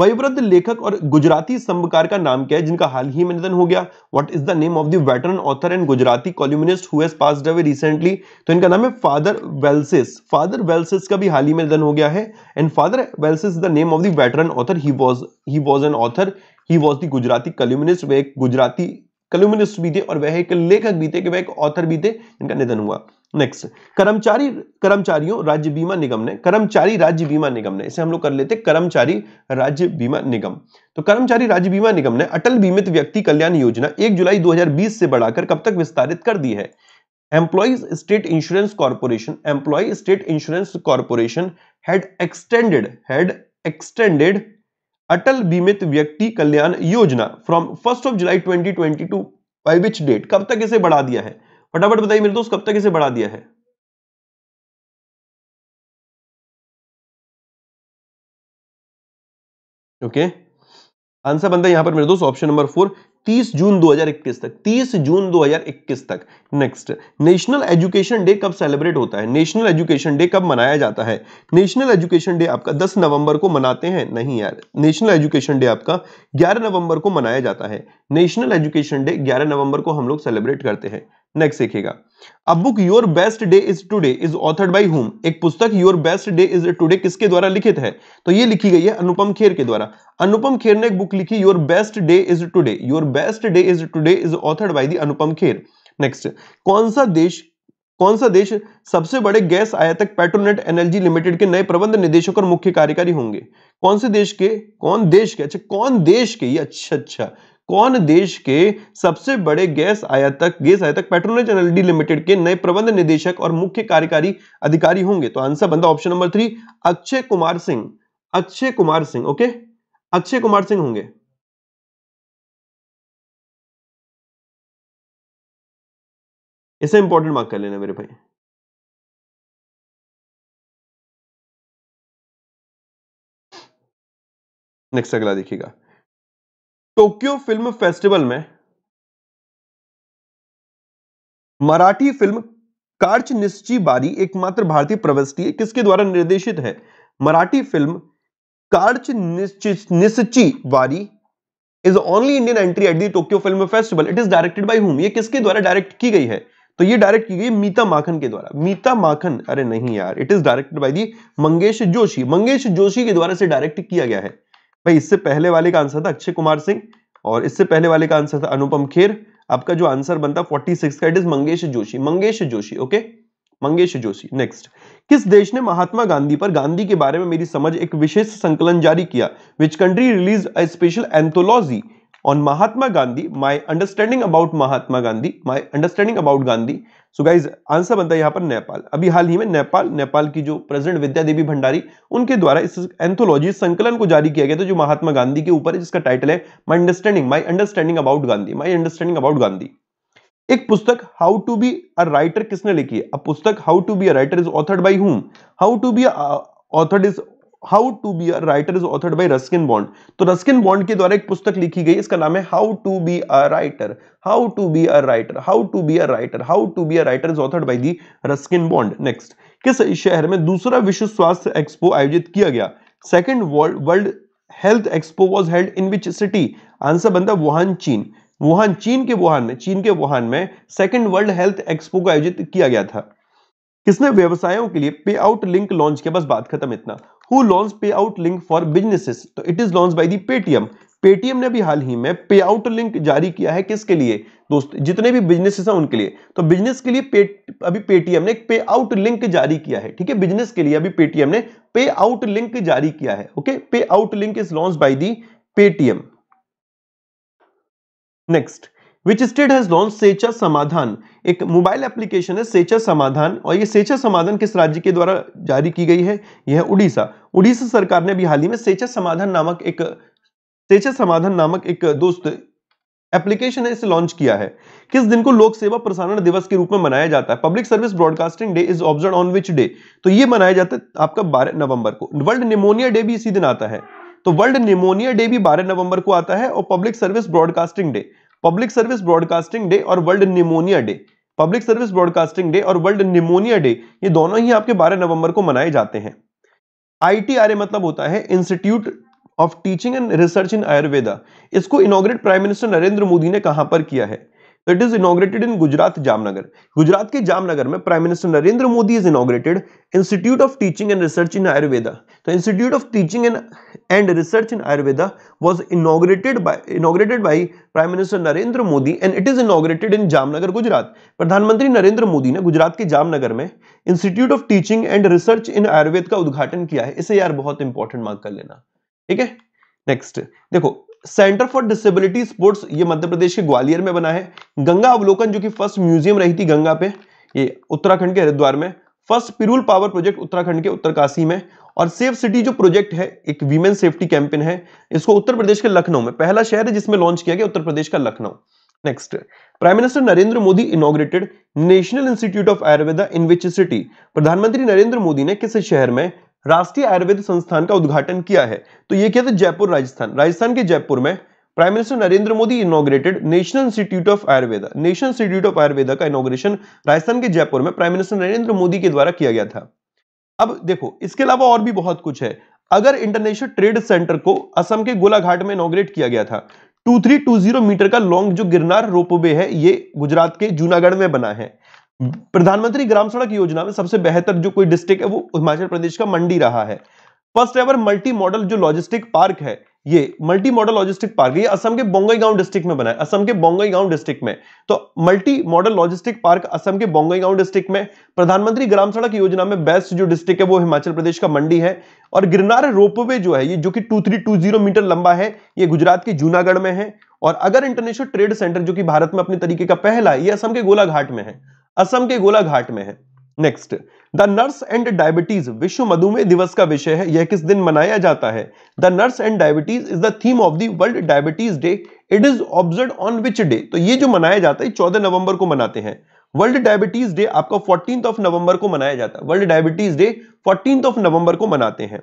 वयोवृद्ध लेखक और गुजराती संभकार का नाम क्या है जिनका हाल ही में निधन हो गया what is the name of the veteran author and Gujarati columnist who has away recently तो इनका नाम है फादर वेल्सिस फादर वेल्सिस का भी हाल ही में निधन हो गया है and Father Valles the name of the veteran author he was he was an author he was the Gujarati columnist वे एक गुजराती कॉल्यूमिनिस्ट भी थे और वह एक लेखक भी थे कि वह एक ऑथर भी थे इनका निधन हुआ नेक्स्ट कर्मचारी कर्मचारियों राज्य बीमा निगम ने कर्मचारी राज्य बीमा निगम ने इसे हम लोग कर लेते कर्मचारी राज्य बीमा निगम तो कर्मचारी राज्य बीमा निगम ने अटल बीमित व्यक्ति कल्याण योजना 1 जुलाई 2020 से बढ़ाकर कब तक विस्तारित कर दी है employees state insurance corporation employee state insurance corporation had extended had extended Atal Bimit Vyakti Kalyan Yojana from first of July twenty twenty two by date कब तक इसे बढ़ा दिया है फटाफट बताइए मेरे दोस्त कब तक इसे बढ़ा दिया है ओके आंसर बनता है यहां पर मेरे दोस्त ऑप्शन नंबर फोर 30 जून 2021 तक 30 जून 2021 तक नेक्स्ट नेशनल एजुकेशन डे कब सेलिब्रेट होता है नेशनल एजुकेशन डे कब मनाया जाता है नेशनल एजुकेशन डे आपका 10 नवंबर को मनाते हैं नहीं यार नेशनल एजुकेशन डे आपका 11 नवंबर को मनाया जाता है नेशनल एजुकेशन डे 11 नवंबर को हम लोग सेलिब्रेट करते हैं नेक्स्ट देखिएगा a book your best day is today is authored by whom एक पुस्तक your best day is today किसके द्वारा लिखित है तो ये लिखी गई है अनुपम खेर के द्वारा अनुपम खेर ने एक बुक लिखी your best day is today your best day is today is authored by the Anupam Kher next कौन सा देश कौन सा देश सबसे बड़े गैस आयातक पेट्रोनेट एनर्जी लिमिटेड के नए प्रबंध निदेशक और मुख्य कार्यकारी होंगे कौन से देश के कौन देश के अच्छा कौन देश के ये अच्छा अच्छा कौन देश के सबसे बड़े गैस आयातक गैस आयातक पेट्रोलियम एनएलडी लिमिटेड के नए प्रबंध निदेशक और मुख्य कार्यकारी अधिकारी होंगे तो आंसर बनता option number three Akshay Kumar Singh Akshay Kumar Singh okay Akshay Kumar Singh होंगे इसे इंपॉर्टेंट मार्क कर लेना मेरे भाई नेक्स्ट अगला देखिएगा टोक्यो फिल्म फेस्टिवल में मराठी फिल्म कार्च निश्ची बारी एकमात्र भारतीय प्रविष्टि किसके द्वारा निर्देशित है मराठी फिल्म कार्च निश्चि बारी is only Indian entry at the Tokyo film festival it is directed by whom ये किसके द्वारा डायरेक्ट की गई है तो ये डायरेक्ट की गई मीता माखन के द्वारा मीता माखन अरे नहीं यार it is directed by the Mangesh Joshi Mangesh Joshi के द्वारा से डायरेक्ट किया गया है भाई इससे पहले वाले का आंसर था अक्षय कुमार सिंह और इससे पहले वाले का आंसर था अनुपम खेर आपका जो आंसर बनता 46 का it is Mangesh Joshi Mangesh Joshi okay Mangesh Joshi next किस देश ने महात्मा गांधी पर गांधी के बारे में मेरी समझ एक विशेष संकलन जारी किया which country release a special anthology on Mahatma Gandhi my understanding about Mahatma Gandhi my understanding about Gandhi so guys answer बनता है यहाँ पर नेपाल अभी हाल ही में नेपाल नेपाल की जो प्रेसिडेंट विद्या देवी भंडारी उनके द्वारा इस एंथोलॉजी संकलन को जारी किया गया था जो महात्मा गांधी के ऊपर है जिसका टाइटल है my understanding my understanding about Gandhi my understanding about Gandhi एक पुस्तक how to be a writer किसने लिखी है अब पुस्तक how to be a writer is authored by whom how to be authored is how to be a writer is authored by Ruskin Bond तो Ruskin Bond के द्वारा एक पुस्तक लिखी गई इसका नाम है how to be a writer how to be a writer how to be a writer how to be a writer is authored by the Ruskin Bond next किस शहर में दूसरा विश्व स्वास्थ्य एक्सपो आयोजित किया गया second world world health expo was held in which city answer बनता वुहान चीन वुहान चीन के वुहान में चीन के वुहान में सेकेंड वर्ल्ड हेल्थ एक्सपो को आयोजित किया गया था किसने व्यवसायों के लिए पे आउट लिंक लॉन्च किया बस बात खत्म इतना who launch pay out link for businesses तो it is launch by the Paytm Paytm ने भी हाल ही में पे आउट लिंक जारी किया है किसके लिए दोस्त जितने भी बिजनेसेस हैं उनके लिए तो बिजनेस के लिए पे, अभी पेटीएम ने पे आउट लिंक जारी किया है ठीक है बिजनेस के लिए अभी पेटीएम ने पे आउट लिंक जारी किया है okay pay out link is launch by the Paytm next which state has launch सेचा समाधान एक मोबाइल एप्लीकेशन है सेचा समाधान और ये सेचा समाधान किस राज्य के द्वारा जारी की गई है यह है उड़ीसा उड़ीसा सरकार ने भी हाल ही में सेचा समाधान नामक एक सेचा समाधान नामक एक दोस्त एप्लीकेशन है इसे लॉन्च किया है किस दिन को लोक सेवा प्रसारण दिवस के रूप में मनाया जाता है public service broadcasting day is observe on which day तो ये मनाया जाता है आपका बारह नवंबर को वर्ल्ड निमोनिया डे भी इसी दिन आता है तो वर्ल्ड निमोनिया डे भी 12 नवंबर को आता है और public service broadcasting day public service broadcasting day और world pneumonia day public service broadcasting day और वर्ल्ड निमोनिया डे ये दोनों ही आपके 12 नवंबर को मनाए जाते हैं आईटीआरए मतलब होता है institute of teaching and research in Ayurveda इसको inaugurate prime minister Narendra Modi ने कहां पर किया है it is inaugurated in Gujarat Jamnagar Gujarat के जामनगर में prime minister Narendra Modi is inaugurated institute of teaching and research in Ayurveda तो institute of teaching and and research in Ayurveda was inaugurated by inaugurated by prime minister Narendra Modi and it is inaugurated in Jamnagar Gujarat प्रधानमंत्री नरेंद्र मोदी ने गुजरात के जामनगर में institute of teaching and research in Ayurveda का उद्घाटन किया है इसे यार बहुत इंपॉर्टेंट मार्क कर लेना ठीक है नेक्स्ट देखो सेंटर फॉर डिसेबिलिटी स्पोर्ट्स ये मध्य प्रदेश के ग्वालियर में बना है गंगा अवलोकन जो कि फर्स्ट म्यूजियम रही थी गंगा पे ये उत्तराखंड के हरिद्वार में फर्स्ट पिरुल पावर प्रोजेक्ट उत्तराखंड के उत्तरकाशी में और सेफ सिटी जो प्रोजेक्ट है एक वीमेन सेफ्टी कैंपेन है इसको उत्तर प्रदेश के लखनऊ में पहला शहर है जिसमें लॉन्च किया गया उत्तर प्रदेश का Lucknow next prime minister Narendra Modi inaugurated national institute of Ayurveda in which city प्रधानमंत्री नरेंद्र मोदी ने किस शहर में राष्ट्रीय आयुर्वेद संस्थान का उद्घाटन किया है तो ये क्या था जयपुर राजस्थान राजस्थान के जयपुर में prime minister Narendra Modi inaugurated national institute of Ayurveda national institute of Ayurveda का इनोग्रेशन राजस्थान के जयपुर में प्राइम मिनिस्टर नरेंद्र मोदी के द्वारा किया गया था अब देखो इसके अलावा और भी बहुत कुछ है अगर इंटरनेशनल ट्रेड सेंटर को असम के गोलाघाट में इनोग्रेट किया गया था 2320 मीटर का लॉन्ग जो गिरनार रोपवे है ये गुजरात के जूनागढ़ में बना है प्रधानमंत्री ग्राम सड़क योजना में सबसे बेहतर जो कोई डिस्ट्रिक्ट है वो हिमाचल प्रदेश का मंडी रहा है फर्स्ट एवर मल्टी मॉडल जो लॉजिस्टिक पार्क है ये मल्टी मॉडल लॉजिस्टिक पार्क ये असम के बोंगई गांव डिस्ट्रिक्ट में बना है असम के बोंगई गांव डिस्ट्रिक्ट में तो multi modal logistic park Assam के बोंगई गांव डिस्ट्रिक्ट में प्रधानमंत्री ग्राम सड़क योजना में बेस्ट जो डिस्ट्रिक्ट है वो हिमाचल प्रदेश का मंडी है और गिरनार रोपवे जो है ये जो कि two three two zero meter लंबा है ये गुजरात के जूनागढ़ में है और अगर इंटरनेशनल ट्रेड सेंटर जो कि भारत में अपने तरीके का पहला है ये असम के गोलाघाट में है असम के गोलाघाट में है next the nurse and diabetes विश्व मधुमेह दिवस का विषय है यह किस दिन मनाया जाता है the nurse and diabetes is the theme of world diabetes day it is observe on which day तो ये जो मनाया जाता है चौदह नवंबर को मनाते हैं वर्ल्ड डायबिटीज डे आपका फोर्टीन ऑफ नवंबर को मनाया जाता है world diabetes day fourteen of November को मनाते हैं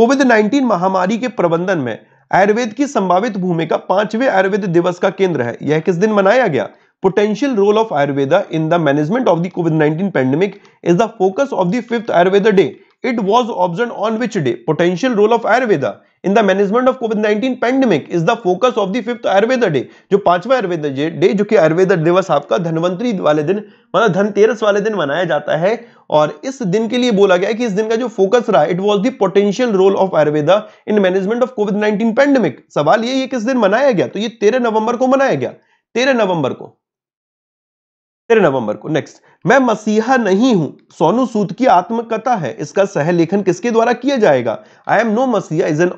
कोविड 19 महामारी के प्रबंधन में आयुर्वेद की संभावित भूमिका पांचवें आयुर्वेद दिवस का केंद्र है यह किस दिन मनाया गया potential role of Ayurveda in the management of the COVID-19 pandemic is the focus of the 5th Ayurveda day. It was observed on which day? Potential role of Ayurveda in the management of COVID-19 pandemic is the focus of the 5th Ayurveda day. जो पांचवा Ayurveda day जो कि Ayurveda दिवस आपका धनवंतरी वाले दिन मतलब धनतेरस वाले दिन मनाया जाता है और इस दिन के लिए बोला गया है कि इस दिन का जो फोकस रहा it was the potential role of Ayurveda in management of COVID nineteen pandemic सवाल ये, ये किस दिन मनाया गया तो ये तेरह नवंबर को मनाया गया तेरह नवंबर को तेरह नवंबर को नेक्स्ट मैं मसीहा नहीं हूं सोनू सूद की आत्मकथा है इसका सह लेखन किसके द्वारा किया जाएगा आई एम नो मसीहा is an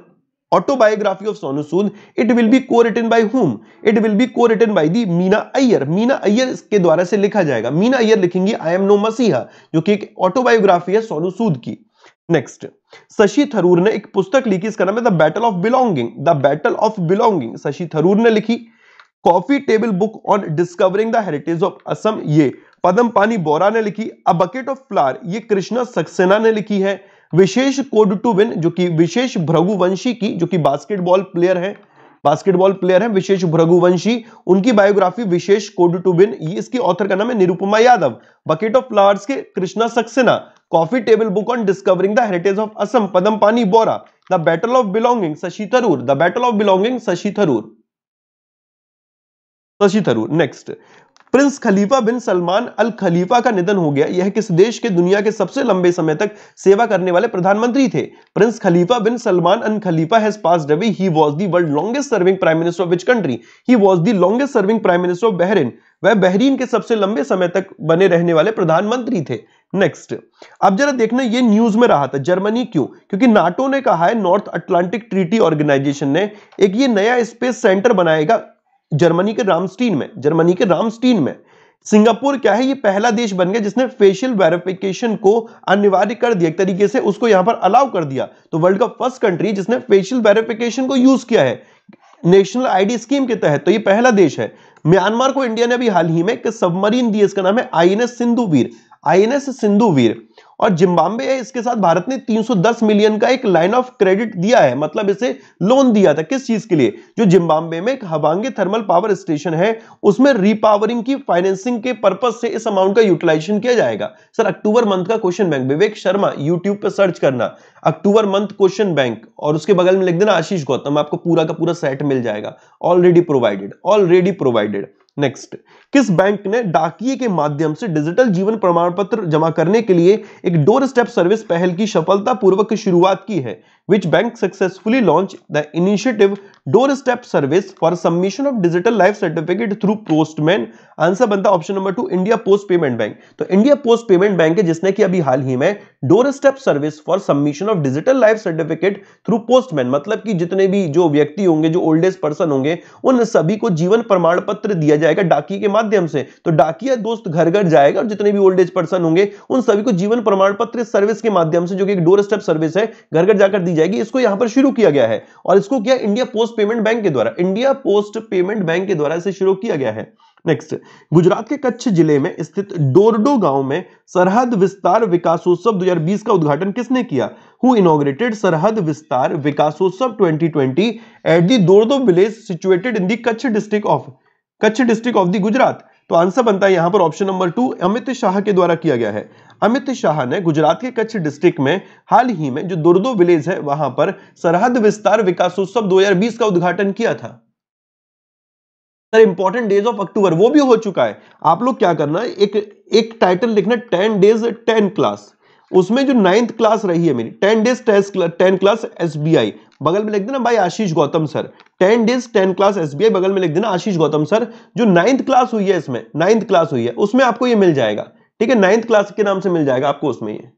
autobiography of Sonu Sood it will be co written by whom? It will be co written by the Meena Iyer. Meena Iyer के द्वारा से लिखा जाएगा मीना अयर लिखेंगी आई एम नो मसीहा जो कि एक ऑटोबायोग्राफी है सोनू सूद की नेक्स्ट शशि थरूर ने एक पुस्तक लिखी इसका नाम है the battle of belonging the battle of belonging Shashi Tharoor ने लिखी coffee table book on discovering the heritage of Assam ये पदम पानी बोरा ने लिखी अ बकेट ऑफ फ्लावर ये कृष्णा सक्सेना ने लिखी है विशेष कोड टू विन जो कि विशेष भ्रघुवंशी की जो कि बास्केटबॉल प्लेयर है बास्केटबॉल प्लेयर है विशेष भ्रघुवंशी उनकी biography Vishesh code to win ये इसकी ऑथर का नाम है Nirupama Yadav bucket of flowers K Krishna Saxena coffee table book on discovering the heritage of Assam Padam Pani Bora the battle of belonging Shashi Tharoor the battle of belonging Shashi Tharoor Shashi Tharoor next prince Khalifa bin Salman al Khalifa का निधन हो गया यह किस देश के दुनिया के सबसे लंबे समय तक सेवा करने वाले प्रधानमंत्री थे prince Khalifa bin Salman al Khalifa has passed away he was the world longest serving prime minister of which country he was the longest serving prime minister of Bahrain वह बहरीन के सबसे लंबे समय तक बने रहने वाले प्रधानमंत्री थे नेक्स्ट अब जरा देखना ये न्यूज में रहा था जर्मनी क्यों क्योंकि नाटो ने कहा है नॉर्थ अटलांटिक ट्रीटी ऑर्गेनाइजेशन ने एक ये नया स्पेस सेंटर बनाएगा जर्मनी के रामस्टीन में जर्मनी के रामस्टीन में सिंगापुर क्या है ये पहला देश बन गया जिसने फेशियल वेरिफिकेशन को अनिवार्य कर दिया एक तरीके से उसको यहां पर अलाउ कर दिया तो वर्ल्ड का फर्स्ट कंट्री जिसने फेशियल वेरिफिकेशन को यूज किया है नेशनल आईडी स्कीम के तहत तो ये पहला देश है म्यांमार को इंडिया ने अभी हाल ही में सबमरीन दिए इसका नाम है आई एस सिंधुवीर एस सिंधुवीर और जिम्बाब्वे है इसके साथ भारत ने 310 मिलियन का एक लाइन ऑफ क्रेडिट दिया है मतलब इसे लोन दिया था किस चीज के लिए जो जिम्बाब्वे में एक हवांगे थर्मल पावर स्टेशन है उसमें रीपावरिंग की फाइनेंसिंग के पर्पज से इस अमाउंट का यूटिलाइजेशन किया जाएगा सर अक्टूबर मंथ का question bank Vivek Sharma YouTube पर सर्च करना अक्टूबर मंथ क्वेश्चन बैंक और उसके बगल में लिख देना आशीष गौतम आपको पूरा का पूरा सेट मिल जाएगा already provided already provided next किस बैंक ने डाकिए के माध्यम से डिजिटल जीवन प्रमाण पत्र जमा करने के लिए एक डोर स्टेप सर्विस पहल की सफलतापूर्वक शुरुआत की है which bank successfully launch the initiative door step service for submission of digital life certificate through postman answer बनता option number two India post payment bank तो इंडिया पोस्ट पेमेंट बैंक है जिसने की अभी हाल ही में door step service for submission of digital life certificate through postman मतलब कि जितने भी जो व्यक्ति होंगे जो ओल्ड एज पर्सन होंगे उन सभी को जीवन प्रमाण पत्र दिया जाएगा डाकी के माध्यम से तो डाकिया दोस्त घर घर जाएगा और जितने भी ओल्ड एज पर्सन होंगे उन सभी को जीवन प्रमाण पत्र सर्विस के माध्यम से जो कि एक डोर स्टेप सर्विस है घर घर जाकर दी जाएगी इसको यहां पर शुरू किया गया है और इसको किया इंडिया पोस्ट पेमेंट बैंक के द्वारा इंडिया पोस्ट पेमेंट बैंक के द्वारा इसे शुरू किया गया है नेक्स्ट गुजरात के कच्छ जिले में स्थित डोरडो गांव में सरहद विस्तार विकासोत्सव 2020 का उद्घाटन किसने किया who inaugurated Sarhad Vistar Vikasotsav 2020 at the Dhordo village situated in the Kutch district of Kutch district of the Gujarat तो आंसर बनता है यहां पर option number two Amit Shah के द्वारा किया गया है अमित शाह ने गुजरात के कच्छ डिस्ट्रिक्ट में हाल ही में जो दुर्दो विलेज है वहां पर सरहद विस्तार विकासोत्सव 2020 का उद्घाटन किया था sir important days of October वो भी हो चुका है आप लोग क्या करना है एक एक टाइटल लिखना टेन डेज टेन क्लास उसमें जो नाइन्थ क्लास रही है मेरी ten days ten classes बगल में लिख देना भाई Ashish Gautam sir ten days ten classes बगल में लिख देना आशीष गौतम सर जो नाइन्थ क्लास हुई है इसमें नाइन्थ क्लास हुई है उसमें आपको ये मिल जाएगा ठीक है नाइन्थ क्लास के नाम से मिल जाएगा आपको उसमें ये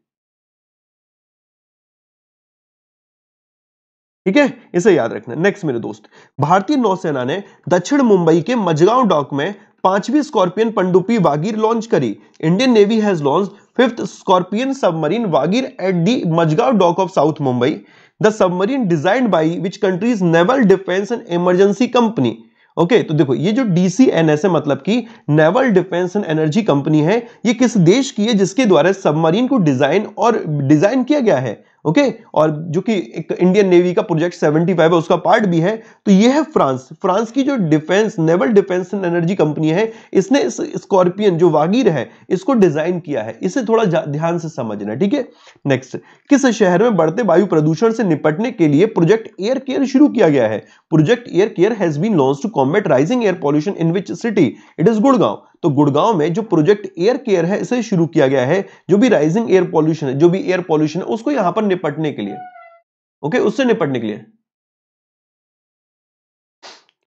ठीक है इसे याद रखना नेक्स्ट मेरे दोस्त भारतीय नौसेना ने दक्षिण मुंबई के मजगांव डॉक में पांचवी स्कॉर्पियन पंडुपी वागीर लॉन्च करी Indian navy has launch fifth scorpene submarine Vagir at the Mazagaon dock of south Mumbai the submarine designed by which countries naval defence and emergency company okay तो देखो ये जो डीसीएनएस है मतलब कि naval defence and energy company है ये किस देश की है जिसके द्वारा सबमरीन को डिजाइन और डिजाइन किया गया है ओके okay? और जो कि एक इंडियन तो नेवी का प्रोजेक्ट 75 है उसका पार्ट भी है तो ये है फ्रांस फ्रांस की जो defence naval defence and energy company है इसने इस स्कॉर्पियन जो वागीर है इसको डिजाइन किया है इसे थोड़ा ध्यान से समझना ठीक है नेक्स्ट किस शहर में बढ़ते वायु प्रदूषण से निपटने के लिए प्रोजेक्ट एयर केयर शुरू किया गया है project air care has been launch to combat rising air pollution in which city it is Gurgaon तो गुड़गांव में जो प्रोजेक्ट एयर केयर है इसे शुरू किया गया है जो भी राइजिंग एयर पॉल्यूशन है जो भी एयर पॉल्यूशन है उसको यहां पर निपटने के लिए ओके उससे निपटने के लिए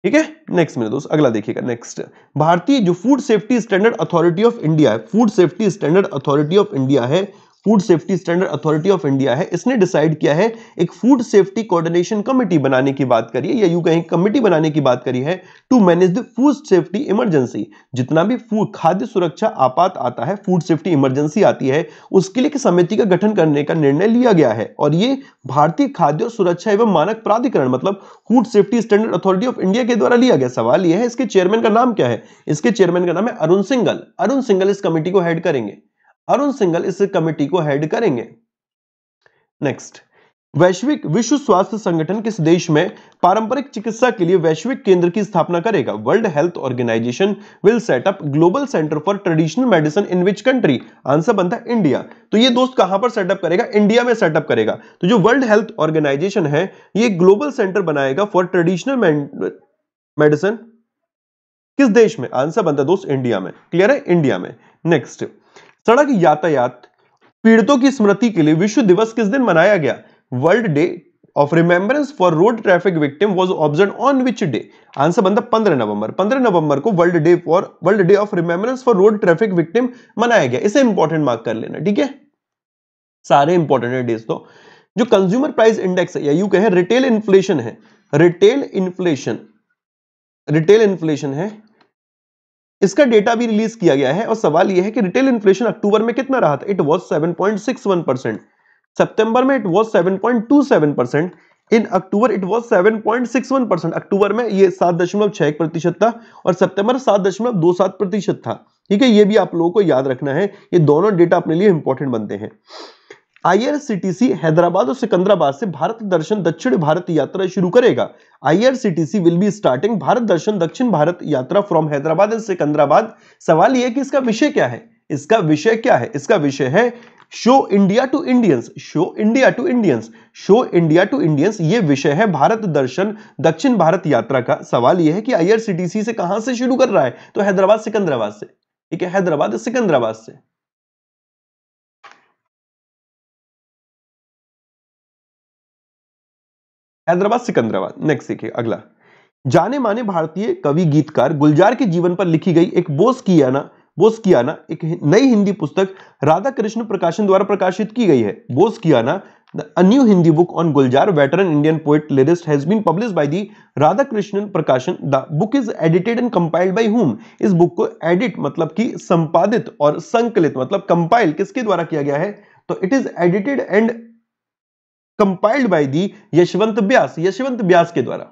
ठीक है नेक्स्ट मेरे दोस्त अगला देखिएगा नेक्स्ट भारतीय जो food safety standard authority of India है food safety standard authority of India है food safety standard authority of India है इसने डिसाइड किया है एक फूड सेफ्टी कोऑर्डिनेशन कमेटी बनाने की बात करिए या यू कहें कमेटी बनाने की बात करी है to manage the food safety emergency जितना भी खाद्य सुरक्षा आपात आता है फूड सेफ्टी इमरजेंसी आती है उसके लिए समिति का गठन करने का निर्णय लिया गया है और ये भारतीय खाद्य और सुरक्षा एवं मानक प्राधिकरण मतलब food safety standard authority of India के द्वारा लिया गया सवाल यह है इसके चेयरमैन का नाम क्या है इसके चेयरमैन का नाम है अरुण सिंगल अरुण सिंगल इस कमेटी को हेड करेंगे अरुण सिंगल इस कमेटी को हेड करेंगे नेक्स्ट वैश्विक विश्व स्वास्थ्य संगठन किस देश में पारंपरिक चिकित्सा के लिए वैश्विक केंद्र की स्थापना करेगा world health organisation will set up global centre for traditional medicine in which country answer बनता है इंडिया तो ये दोस्त कहां पर सेटअप करेगा इंडिया में सेटअप करेगा तो जो वर्ल्ड हेल्थ ऑर्गेनाइजेशन है ये ग्लोबल सेंटर बनाएगा फॉर ट्रेडिशनल मेडिसिन किस देश में आंसर बनता है दोस्त इंडिया में क्लियर है इंडिया में नेक्स्ट सड़क यातायात पीड़ितों की स्मृति के लिए विश्व दिवस किस दिन मनाया गया world day of remembrance for road traffic victim was observe on which day answer बनता 15 नवंबर 15 नवंबर को world day for world day of remembrance for road traffic victim मनाया गया इसे इंपॉर्टेंट मार्क कर लेना ठीक है सारे इंपॉर्टेंट है डेज तो जो कंज्यूमर प्राइस इंडेक्स है या यू कहें रिटेल इन्फ्लेशन है रिटेल इन्फ्लेशन रिटेल इन्फ्लेशन है इसका डेटा भी रिलीज किया गया है और सवाल यह है कि रिटेल इन्फ्लेशन अक्टूबर में कितना रहा था it was seven point six one percent September में it was seven point two seven percent in October it was seven point six one percent अक्टूबर में ये सात दशमलव छह प्रतिशत था और सितंबर सात दशमलव दो सात प्रतिशत था ठीक है ये भी आप लोगों को याद रखना है ये दोनों डेटा अपने लिए इंपॉर्टेंट बनते हैं आईआरसीटीसी हैदराबाद और सिकंदराबाद से भारत दर्शन दक्षिण भारत यात्रा शुरू करेगा IRCTC will be starting Bharat Darshan दक्षिण भारत यात्रा फ्रॉम हैदराबाद एंड सिकंदराबाद सवाल यह कि इसका विषय क्या है इसका विषय क्या है इसका विषय है show India to Indians show India to Indians show India to Indians ये विषय है भारत दर्शन दक्षिण भारत यात्रा का सवाल यह है कि आईआरसीटीसी से कहां से शुरू कर रहा है तो हैदराबाद सिकंदराबाद से ठीक है हैदराबाद सिकंदराबाद से हैदराबाद सिकंदराबाद नेक्स्ट देखिए अगला जाने माने भारतीय कवि गीतकार गुलजार के जीवन पर लिखी गई एक बोस की आना बोस कियाना एक नई हिंदी पुस्तक राधा कृष्ण प्रकाशन द्वारा प्रकाशित की गई है बोस कियाना A new Hindi book on Guljar, veteran Indian poet lyricist, has been published by the Radha Krishnan Prakashan. The book is edited and compiled by whom? इस बुक को एडिट मतलब कि संपादित और संकलित मतलब कंपाइल किसके द्वारा किया गया है तो it is edited and compiled by the Yashwant Vyas Yashwant Vyas के द्वारा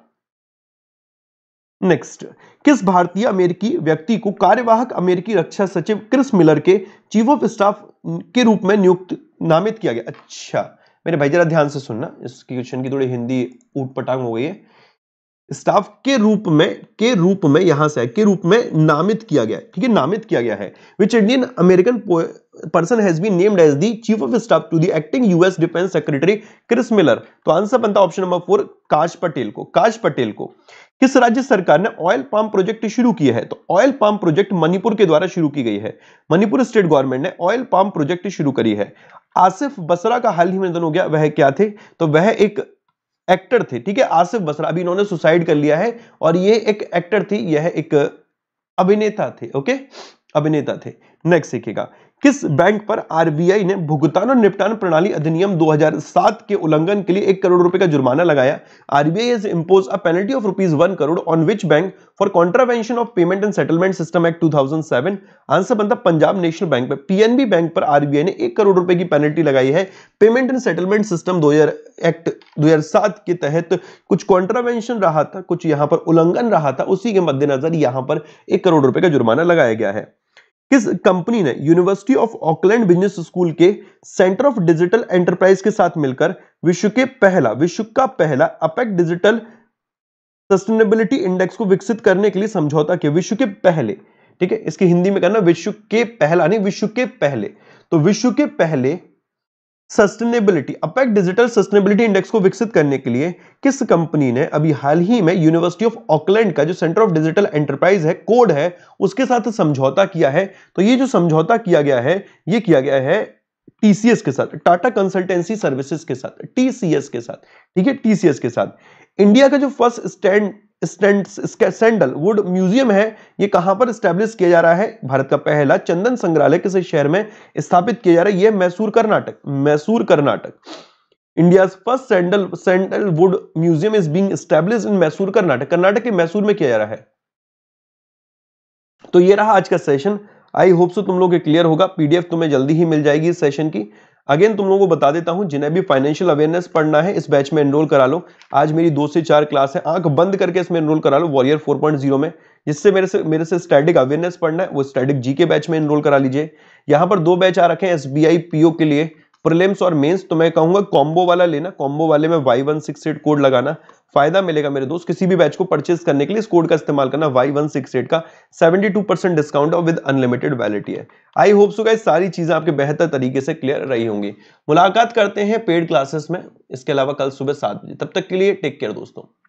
नेक्स्ट किस भारतीय अमेरिकी व्यक्ति को कार्यवाहक अमेरिकी रक्षा सचिव क्रिस मिलर के चीफ ऑफ स्टाफ के रूप में नियुक्त नामित किया गया अच्छा मेरे भाई जरा ध्यान से सुनना इस क्वेश्चन की थोड़ी हिंदी ऊट हो गई है स्टाफ के रूप में के रूप में यहां से के रूप में नामित किया गया ठीक है नामित किया गया है which Indian American person has been named as the chief of staff to the acting US defence secretary Chris Miller तो आंसर बनता option number four Kash Patel को काश पटेल को किस राज्य सरकार ने ऑयल पाम प्रोजेक्ट शुरू किया है तो ऑयल पाम प्रोजेक्ट मणिपुर के द्वारा शुरू की गई है मणिपुर स्टेट गवर्नमेंट ने ऑयल पाम प्रोजेक्ट शुरू करी है आसिफ बसरा का हाल ही में निधन हो गया वह क्या थे तो वह एक एक्टर थे ठीक है आसिफ बसरा अभी इन्होंने सुसाइड कर लिया है और ये एक एक्टर थी यह एक अभिनेता थे ओके अभिनेता थे नेक्स्ट सीखेगा किस बैंक पर आरबीआई ने भुगतान और निपटान प्रणाली अधिनियम 2007 के उल्लंघन के लिए एक करोड़ रुपए का जुर्माना लगाया RBI has impose a penalty of rupees one crore on which bank for contravention of payment and settlement system act 2007 answer बनता पंजाब नेशनल बैंक पर पीएनबी बैंक पर आरबीआई ने एक करोड़ रुपए की पेनल्टी लगाई है पेमेंट एंड सेटलमेंट सिस्टम दो एक्ट दो के तहत कुछ कॉन्ट्रावेंशन रहा था कुछ यहां पर उल्लंघन रहा था उसी के मद्देनजर यहां पर एक करोड़ रुपए का जुर्माना लगाया गया है किस कंपनी ने university of Auckland business school के सेंटर ऑफ डिजिटल एंटरप्राइज के साथ मिलकर विश्व के पहला विश्व का पहला अपेक्ट डिजिटल सस्टेनेबिलिटी इंडेक्स को विकसित करने के लिए समझौता किया विश्व के पहले ठीक है इसकी हिंदी में करना विश्व के पहला नहीं विश्व के पहले तो विश्व के पहले सस्टेनेबिलिटी अपेक्ट डिजिटल सस्टेनेबिलिटी इंडेक्स को विकसित करने के लिए किस कंपनी ने अभी हाल ही में यूनिवर्सिटी ऑफ ऑकलैंड का जो सेंटर ऑफ डिजिटल एंटरप्राइज है कोड है उसके साथ समझौता किया है तो ये जो समझौता किया गया है ये किया गया है टीसीएस के साथ टाटा कंसल्टेंसी सर्विसेज के साथ टीसीएस के साथ ठीक है टीसीएस के साथ इंडिया का जो first stand sandalwood museum है ये कहां पर स्टैब्लिश किया जा रहा है भारत का पहला चंदन संग्रहालय किस शहर में स्थापित किया जा रहा है यह Mysore Karnataka Mysore Karnataka India first sandal sandalwood museum is being establish in Mysore Karnataka Karnataka के मैसूर में किया जा रहा है तो ये रहा आज का सेशन आई होप सो तुम लोग क्लियर होगा पीडीएफ तुम्हें जल्दी ही मिल जाएगी सेशन की अगेन तुम लोगों को बता देता हूं जिन्हें भी फाइनेंशियल अवेयरनेस पढ़ना है इस बैच में एनरोल करा लो आज मेरी दो से चार क्लास है आंख बंद करके इसमें एनरोल करा लो वॉरियर 4.0 में जिससे मेरे से मेरे से स्टैटिक अवेयरनेस पढ़ना है वो स्टैटिक जी के बैच में एनरोल करा लीजिए यहां पर दो बैच आ रखे हैं एस पीओ के लिए प्रलेम्स और मेन्स तो मैं कहूंगा कॉम्बो वाला लेना कॉम्बो वाले में Y one six eight code लगाना फायदा मिलेगा मेरे दोस्त किसी भी बैच को परचेज करने के लिए इस कोड का इस्तेमाल करना वाई वन सिक्स एट का सेवेंटी टू परसेंट डिस्काउंट और विद अनलिमिटेड वैलिटी है आई होप सो गाइस सारी चीजें आपके बेहतर तरीके से क्लियर रही होंगी मुलाकात करते हैं पेड क्लासेस में इसके अलावा कल सुबह सात बजे तब तक के लिए टेक केयर दोस्तों